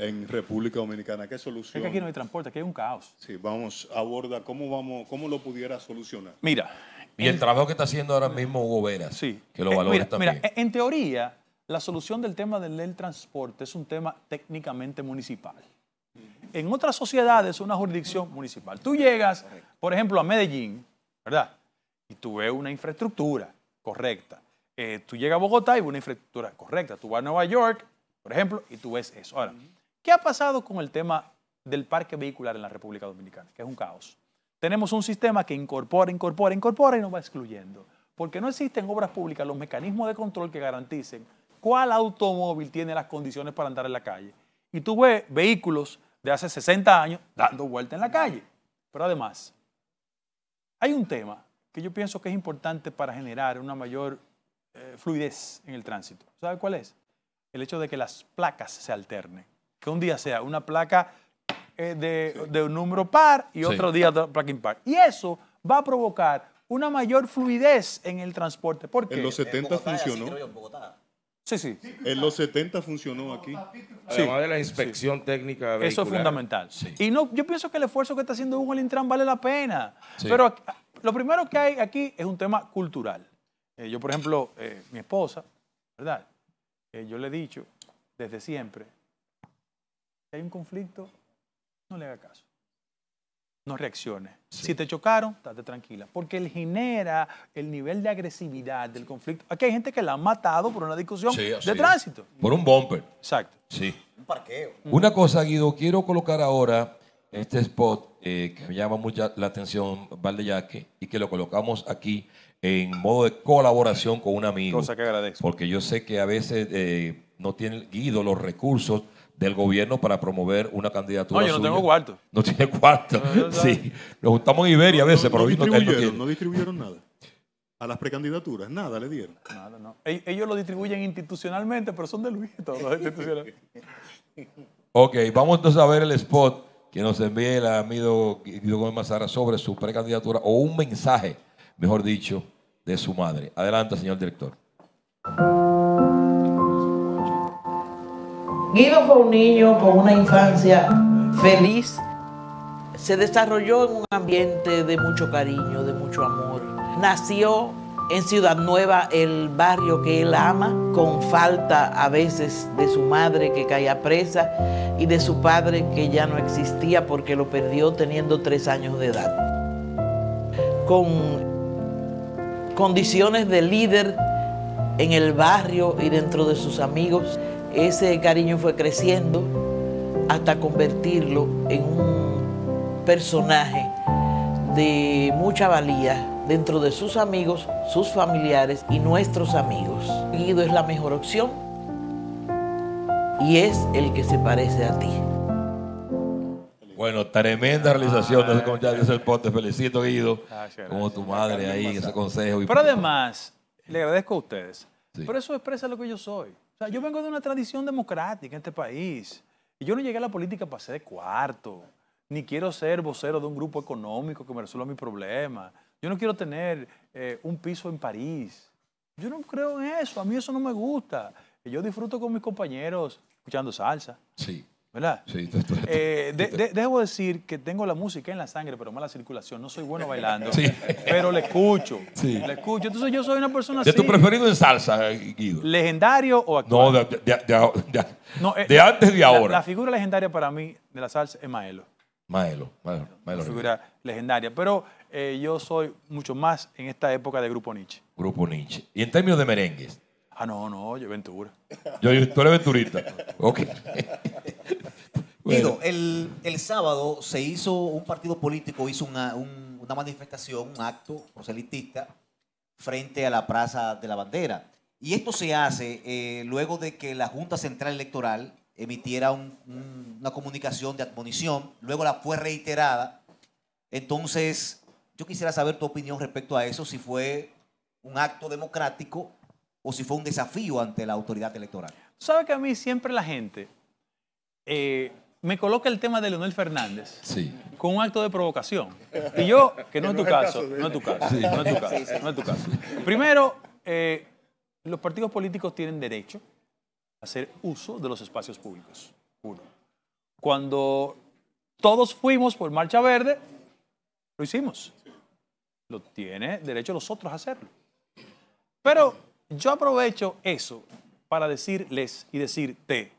en República Dominicana. ¿Qué solución? Es que aquí no hay transporte, aquí hay un caos. Sí, vamos, aborda, ¿cómo, vamos, cómo lo pudiera solucionar? Mira. Y el, trabajo que está haciendo ahora mismo Hugo que lo eh, valora también. Mira, en teoría, la solución del tema del, transporte es un tema técnicamente municipal. En otras sociedades es una jurisdicción municipal. Tú llegas, por ejemplo, a Medellín, ¿verdad? Y tú ves una infraestructura correcta. Eh, tú llegas a Bogotá y ves una infraestructura correcta. Tú vas a Nueva York, por ejemplo, y tú ves eso. Ahora, ¿Qué ha pasado con el tema del parque vehicular en la República Dominicana? Que es un caos. Tenemos un sistema que incorpora, incorpora, incorpora y nos va excluyendo. Porque no existen obras públicas los mecanismos de control que garanticen cuál automóvil tiene las condiciones para andar en la calle. Y tú ves vehículos de hace 60 años dando vuelta en la calle. Pero además, hay un tema que yo pienso que es importante para generar una mayor eh, fluidez en el tránsito. ¿Sabe cuál es? El hecho de que las placas se alternen que un día sea una placa eh, de, un número par y otro día otra placa impar. Y eso va a provocar una mayor fluidez en el transporte. Porque en los 70 funcionó. sí, sí. En los 70 funcionó aquí. Además de la inspección técnica. Eso es fundamental. Y no, yo pienso que el esfuerzo que está haciendo Hugo Intran vale la pena. Pero lo primero que hay aquí es un tema cultural. Eh, yo, por ejemplo, eh, mi esposa, ¿verdad? yo le he dicho desde siempre si hay un conflicto, no le haga caso. No reacciones. Si te chocaron, estate tranquila. Porque él genera el nivel de agresividad del conflicto. Aquí hay gente que la han matado por una discusión de tránsito. Por un bumper. Exacto. Sí. Un parqueo. Una cosa, Guido, quiero colocar ahora este spot eh, que me llama mucha la atención, Valdeyaque, y que lo colocamos aquí en modo de colaboración con un amigo. Cosa que agradezco. Porque yo sé que a veces eh, no tiene Guido los recursos del gobierno para promover una candidatura. No, yo no tengo cuarto. No tiene cuarto. sí, nos juntamos en Iberia a veces, pero no distribuyeron, no distribuyeron nada. A las precandidaturas, nada le dieron. E-, ellos lo distribuyen institucionalmente, pero son de Luis, ok, vamos entonces a ver el spot que nos envía el amigo Guido Gómez Mazara sobre su precandidatura o un mensaje, mejor dicho, de su madre. Adelante, señor director. Guido fue un niño con una infancia feliz. Se desarrolló en un ambiente de mucho cariño, de mucho amor. Nació en Ciudad Nueva, el barrio que él ama, con falta a veces de su madre que caía presa y de su padre que ya no existía porque lo perdió teniendo tres años de edad. Con condiciones de líder en el barrio y dentro de sus amigos. Ese cariño fue creciendo hasta convertirlo en un personaje de mucha valía dentro de sus amigos, sus familiares y nuestros amigos. Guido es la mejor opción y es el que se parece a ti. Bueno, tremenda realización de ese ya dice el Ponte. Felicito, Guido, como tu madre ahí, ese consejo. Pero además, le agradezco a ustedes. Por eso expresa lo que yo soy yo vengo de una tradición democrática en este país. Y yo no llegué a la política para ser cuarto. Ni quiero ser vocero de un grupo económico que me resuelva mi problema. Yo no quiero tener eh, un piso en París. Yo no creo en eso. A mí eso no me gusta. Yo disfruto con mis compañeros escuchando salsa. Sí. ¿Verdad? Sí, eh, debo decir que tengo la música en la sangre, pero mala circulación. No soy bueno bailando, pero le escucho. Sí. Le escucho. Entonces yo soy una persona ¿De tu preferido en salsa, eh, Guido? ¿Legendario o actual? No, eh, de, antes de ahora. La, figura legendaria para mí de la salsa es Maelo. Maelo, Maelo. la figura legendaria. Pero yo soy mucho más en esta época de Grupo Nietzsche. Grupo Nietzsche. Y en términos de merengues. Ah, no, no, yo Ventura. Yo, yo eres ok. [LAUGHS] el, sábado se hizo un partido político, hizo una, manifestación, un acto proselitista frente a la Plaza de la Bandera. Y esto se hace eh, luego de que la Junta Central Electoral emitiera una comunicación de admonición, luego la fue reiterada. Entonces, yo quisiera saber tu opinión respecto a eso, si fue un acto democrático o si fue un desafío ante la autoridad electoral. ¿Sabe que a mí siempre la gente eh, me coloca el tema de Leonel Fernández con un acto de provocación? Y yo, que no, [LAUGHS] es, tu caso, no es tu caso, no es tu caso, Primero, eh, los partidos políticos tienen derecho a hacer uso de los espacios públicos. Uno. Cuando todos fuimos por Marcha Verde, lo hicimos. Lo tiene derecho los otros a hacerlo. Pero yo aprovecho eso para decirles y decirte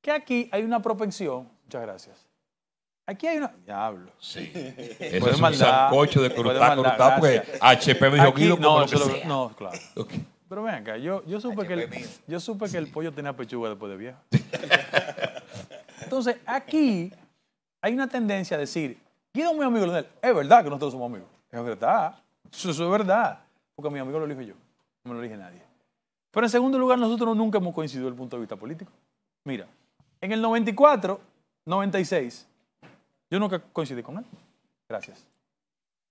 que aquí hay una propensión. Muchas gracias. Aquí hay una. Diablo. Sí. [LAUGHS] Eso es un sancocho de cortá, cortá, porque HP me dijo aquí, no, no, claro. [LAUGHS] Pero ven acá, yo, yo supe, que el, yo supe que el pollo tenía pechuga después de viejo. [LAUGHS] Entonces, aquí hay una tendencia a decir, Guido es muy amigo de Es verdad que nosotros somos amigos. Es verdad. Eso, eso es verdad. Porque a mi amigo lo elijo yo me lo elige nadie. Pero en segundo lugar, nosotros nunca hemos coincidido desde el punto de vista político. Mira, en el 94, 96, yo nunca coincidí con él. Gracias.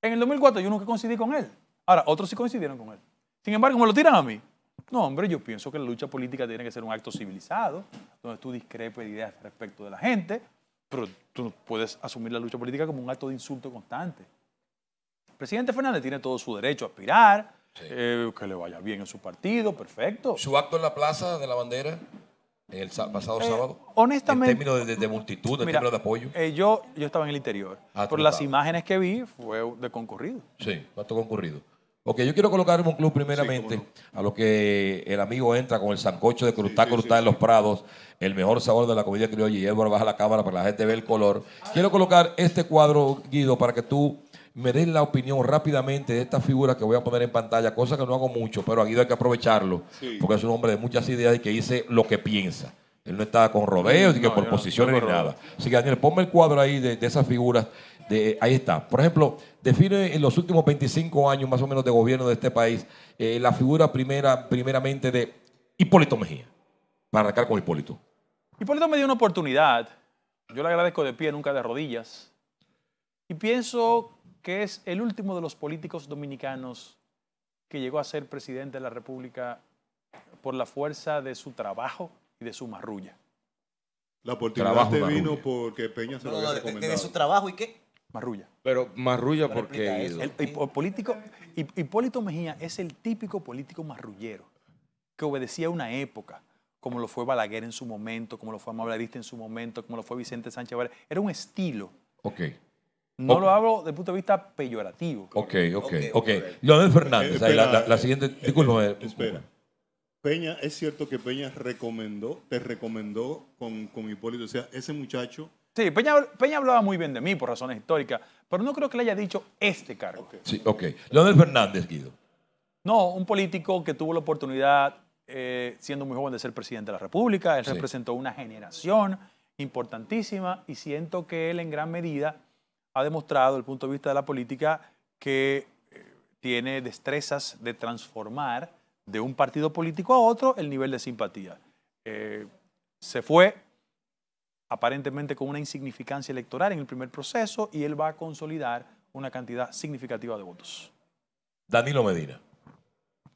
En el 2004 yo nunca coincidí con él. Ahora, otros sí coincidieron con él. Sin embargo, me lo tiran a mí. No, hombre, yo pienso que la lucha política tiene que ser un acto civilizado, donde tú discrepes ideas respecto de la gente, pero tú no puedes asumir la lucha política como un acto de insulto constante. El presidente Fernández tiene todo su derecho a aspirar, eh, que le vaya bien en su partido, perfecto. Su acto en la Plaza de la Bandera el pasado eh, sábado? Honestamente. En términos de, multitud, en de apoyo. Eh, yo, yo estaba en el interior. Ah, por las imágenes que vi fue de concurrido. Sí, bastante concurrido. Ok, yo quiero colocar un club primeramente a lo que el amigo entra con el sancocho de crutá, crutá en los prados, el mejor sabor de la comida criolla y abajo baja la cámara para que la gente ve el color. Quiero colocar este cuadro, Guido, para que tú me den la opinión rápidamente de esta figura que voy a poner en pantalla, cosa que no hago mucho, pero aquí hay que aprovecharlo, porque es un hombre de muchas ideas y que dice lo que piensa. Él no está con rodeos, ni con que por posiciones ni nada. Así que Daniel, ponme el cuadro ahí de, esas figuras. De, ahí está. Por ejemplo, define en los últimos 25 años más o menos de gobierno de este país eh, la figura primera, primeramente de Hipólito Mejía. Para arrancar con Hipólito. Hipólito me dio una oportunidad. Yo le agradezco de pie, nunca de rodillas. Y pienso que es el último de los políticos dominicanos que llegó a ser presidente de la República por la fuerza de su trabajo y de su marrulla. La oportunidad te vino porque Peña se lo había no, ¿De su trabajo y qué? Marrulla. Pero Marrulla porque... Hipólito Mejía es el típico político marrullero que obedecía a una época, como lo fue Balaguer en su momento, como lo fue Amabladista en su momento, como lo fue Vicente Sánchez Era un estilo ok. No lo hablo el punto de vista peyorativo. Ok, ok, ok. Leonel Fernández, la, siguiente, Espera. Peña, es cierto que Peña recomendó, te recomendó con, Hipólito, o sea, ese muchacho... Sí, Peña, Peña, hablaba muy bien de mí por razones históricas, pero no creo que le haya dicho este cargo. Sí, ok. Leonel Fernández, Guido. No, un político que tuvo la oportunidad, eh, siendo muy joven, de ser presidente de la República. Él representó una generación importantísima y siento que él en gran medida ha demostrado, desde el punto de vista de la política, que eh, tiene destrezas de transformar de un partido político a otro el nivel de simpatía. Eh, se fue aparentemente con una insignificancia electoral en el primer proceso y él va a consolidar una cantidad significativa de votos. Danilo Medina.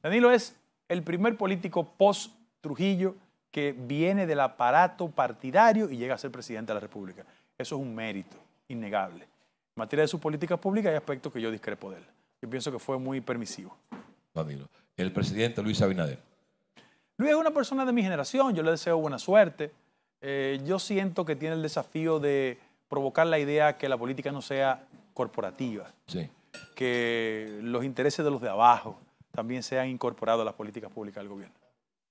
Danilo es el primer político post-Trujillo que viene del aparato partidario y llega a ser presidente de la República. Eso es un mérito innegable. En materia de su política pública hay aspectos que yo discrepo de él. Yo pienso que fue muy permisivo. El presidente Luis Abinader. Luis es una persona de mi generación, yo le deseo buena suerte. Eh, yo siento que tiene el desafío de provocar la idea que la política no sea corporativa, que los intereses de los de abajo también sean incorporados a las políticas públicas del gobierno.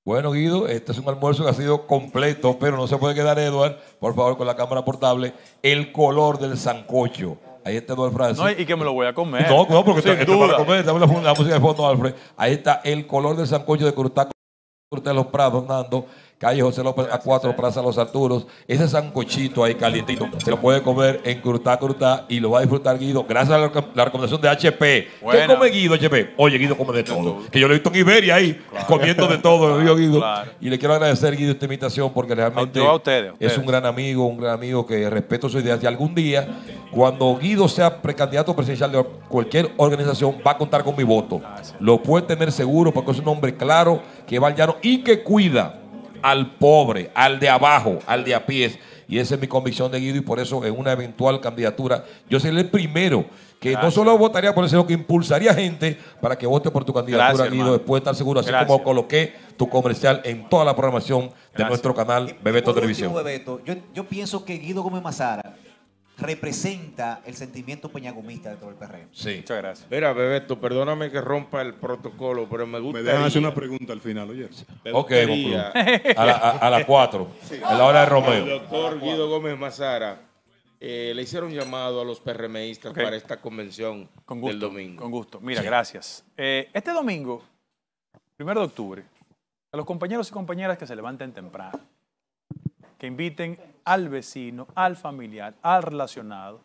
Bueno, Guido, este es un almuerzo que ha sido completo, pero no se puede quedar, Eduardo, por favor, con la cámara portable, el color del sancocho. Ahí está Eduardo Alfredo. No, y que me lo voy a comer. No, no porque tú te para comer. Dame la, la, música de Foto Alfred. Ahí está el color del sancocho de Crutaco de los Prados, Nando calle José López a 4, Plaza Los Arturos. Ese sancochito ahí calientito, se lo puede comer en crutá, crutá y lo va a disfrutar Guido, gracias a la, recomendación de HP. ¿Qué come Guido, HP? Oye, Guido come de todo. Que yo lo he visto en Iberia ahí, comiendo de todo, Guido. Y le quiero agradecer, Guido, esta invitación porque realmente es un gran amigo, un gran amigo que respeto su idea Y algún día, cuando Guido sea precandidato presidencial de cualquier organización, va a contar con mi voto. Lo puede tener seguro porque es un hombre claro, que va al llano y que cuida al pobre, al de abajo, al de a pies. Y esa es mi convicción de Guido y por eso en una eventual candidatura yo seré el primero que no solo votaría por eso sino que impulsaría gente para que vote por tu candidatura, Guido, después de estar seguro, así como coloqué tu comercial en toda la programación de nuestro canal Bebeto Televisión. yo, yo pienso que Guido Gómez Mazara representa el sentimiento peñagomista todo el PRM. Sí. Muchas gracias. Mira, Bebeto, perdóname que rompa el protocolo, pero me gusta. Me dejan hacer una pregunta al final, oye. Ok, [LAUGHS] a, las 4, a la hora de Romeo. doctor Guido Gómez Mazara. Eh, le hicieron llamado a los PRMistas para esta convención con del domingo. Con gusto. Mira, gracias. Eh, este domingo, primero de octubre, a los compañeros y compañeras que se levanten temprano, que inviten al vecino, al familiar, al relacionado,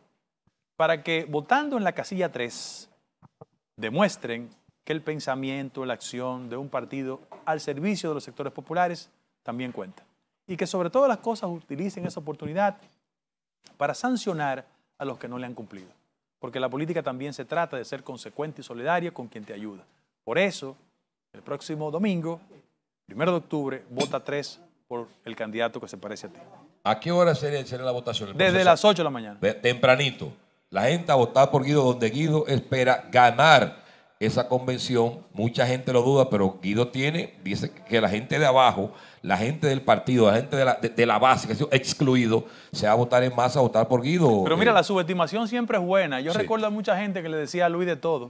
para que votando en la casilla 3 demuestren que el pensamiento, la acción de un partido al servicio de los sectores populares también cuenta. Y que sobre todas las cosas utilicen esa oportunidad para sancionar a los que no le han cumplido. Porque la política también se trata de ser consecuente y solidaria con quien te ayuda. Por eso, el próximo domingo, primero de octubre, vota 3 por el candidato que se parece a ti. ¿A qué hora sería sería la votación? Desde las 8 de la mañana. tempranito. La gente a votar por Guido, donde Guido espera ganar esa convención. Mucha gente lo duda, pero Guido tiene, dice que la gente de abajo, la gente del partido, la gente de la, base, que ha sido excluido, se va a votar en masa a votar por Guido. Pero mira, eh, la subestimación siempre es buena. Yo recuerdo a mucha gente que le decía a Luis de todo.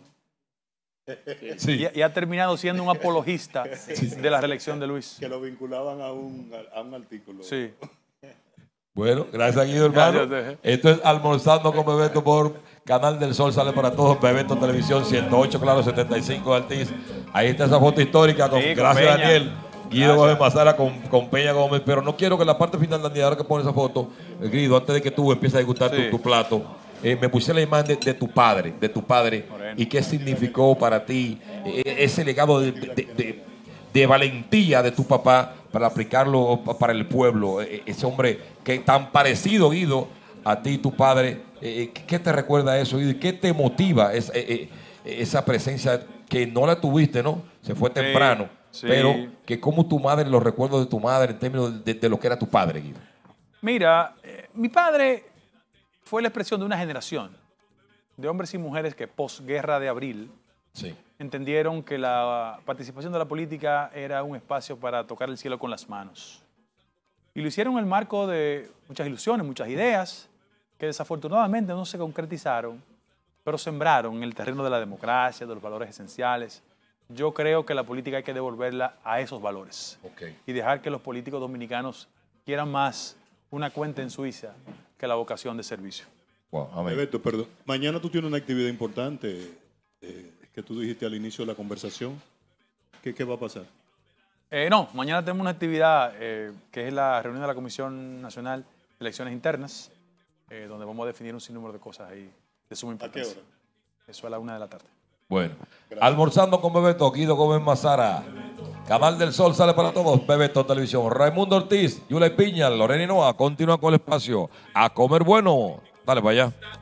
Sí. Y, ha terminado siendo un apologista de la reelección de Luis. Que lo vinculaban a un, a un artículo. Sí. Bueno, gracias Guido, [LAUGHS] hermano. Esto es Almorzando con Bebeto por Canal del Sol, sale para todos, Bebeto Televisión 108, claro, 75 Altiz. Ahí está esa foto histórica, gracias Daniel. Guido Gómez Mazara con, Peña Gómez, pero no quiero que la parte final, Daniel, ahora que pone esa foto, eh, Guido, antes de que tú empieces a degustar tu, plato, eh, me puse la imagen de, tu padre, de tu padre, y qué significó para ti eh, ese legado de de valentía de tu papá para aplicarlo para el pueblo. E, e, ese hombre que tan parecido, Guido, a ti, tu padre, e, ¿qué te recuerda eso, Guido? ¿Qué te motiva esa, presencia que no la tuviste, ¿no? Se fue temprano. Pero que como tu madre, los recuerdos de tu madre en términos de, lo que era tu padre, Guido. Mira, eh, mi padre fue la expresión de una generación de hombres y mujeres que posguerra de abril sí entendieron que la participación de la política era un espacio para tocar el cielo con las manos. Y lo hicieron en el marco de muchas ilusiones, muchas ideas, que desafortunadamente no se concretizaron, pero sembraron en el terreno de la democracia, de los valores esenciales. Yo creo que la política hay que devolverla a esos valores y dejar que los políticos dominicanos quieran más una cuenta en Suiza que la vocación de servicio. Wow, perdón. Mañana tú tienes una actividad importante. Eh, que tú dijiste al inicio de la conversación. ¿Qué, va a pasar? Eh, no, mañana tenemos una actividad eh, que es la reunión de la Comisión Nacional de Elecciones Internas, eh, donde vamos a definir un sinnúmero de cosas ahí de suma importancia. ¿A qué hora? Eso a la una de la tarde. Bueno, almorzando con Bebeto, Guido Gómez Mazara, Canal del Sol sale para todos, Bebeto Televisión, Raimundo Ortiz, Yule Piña, Lorena Noa continúa con el espacio, a comer bueno, dale para allá.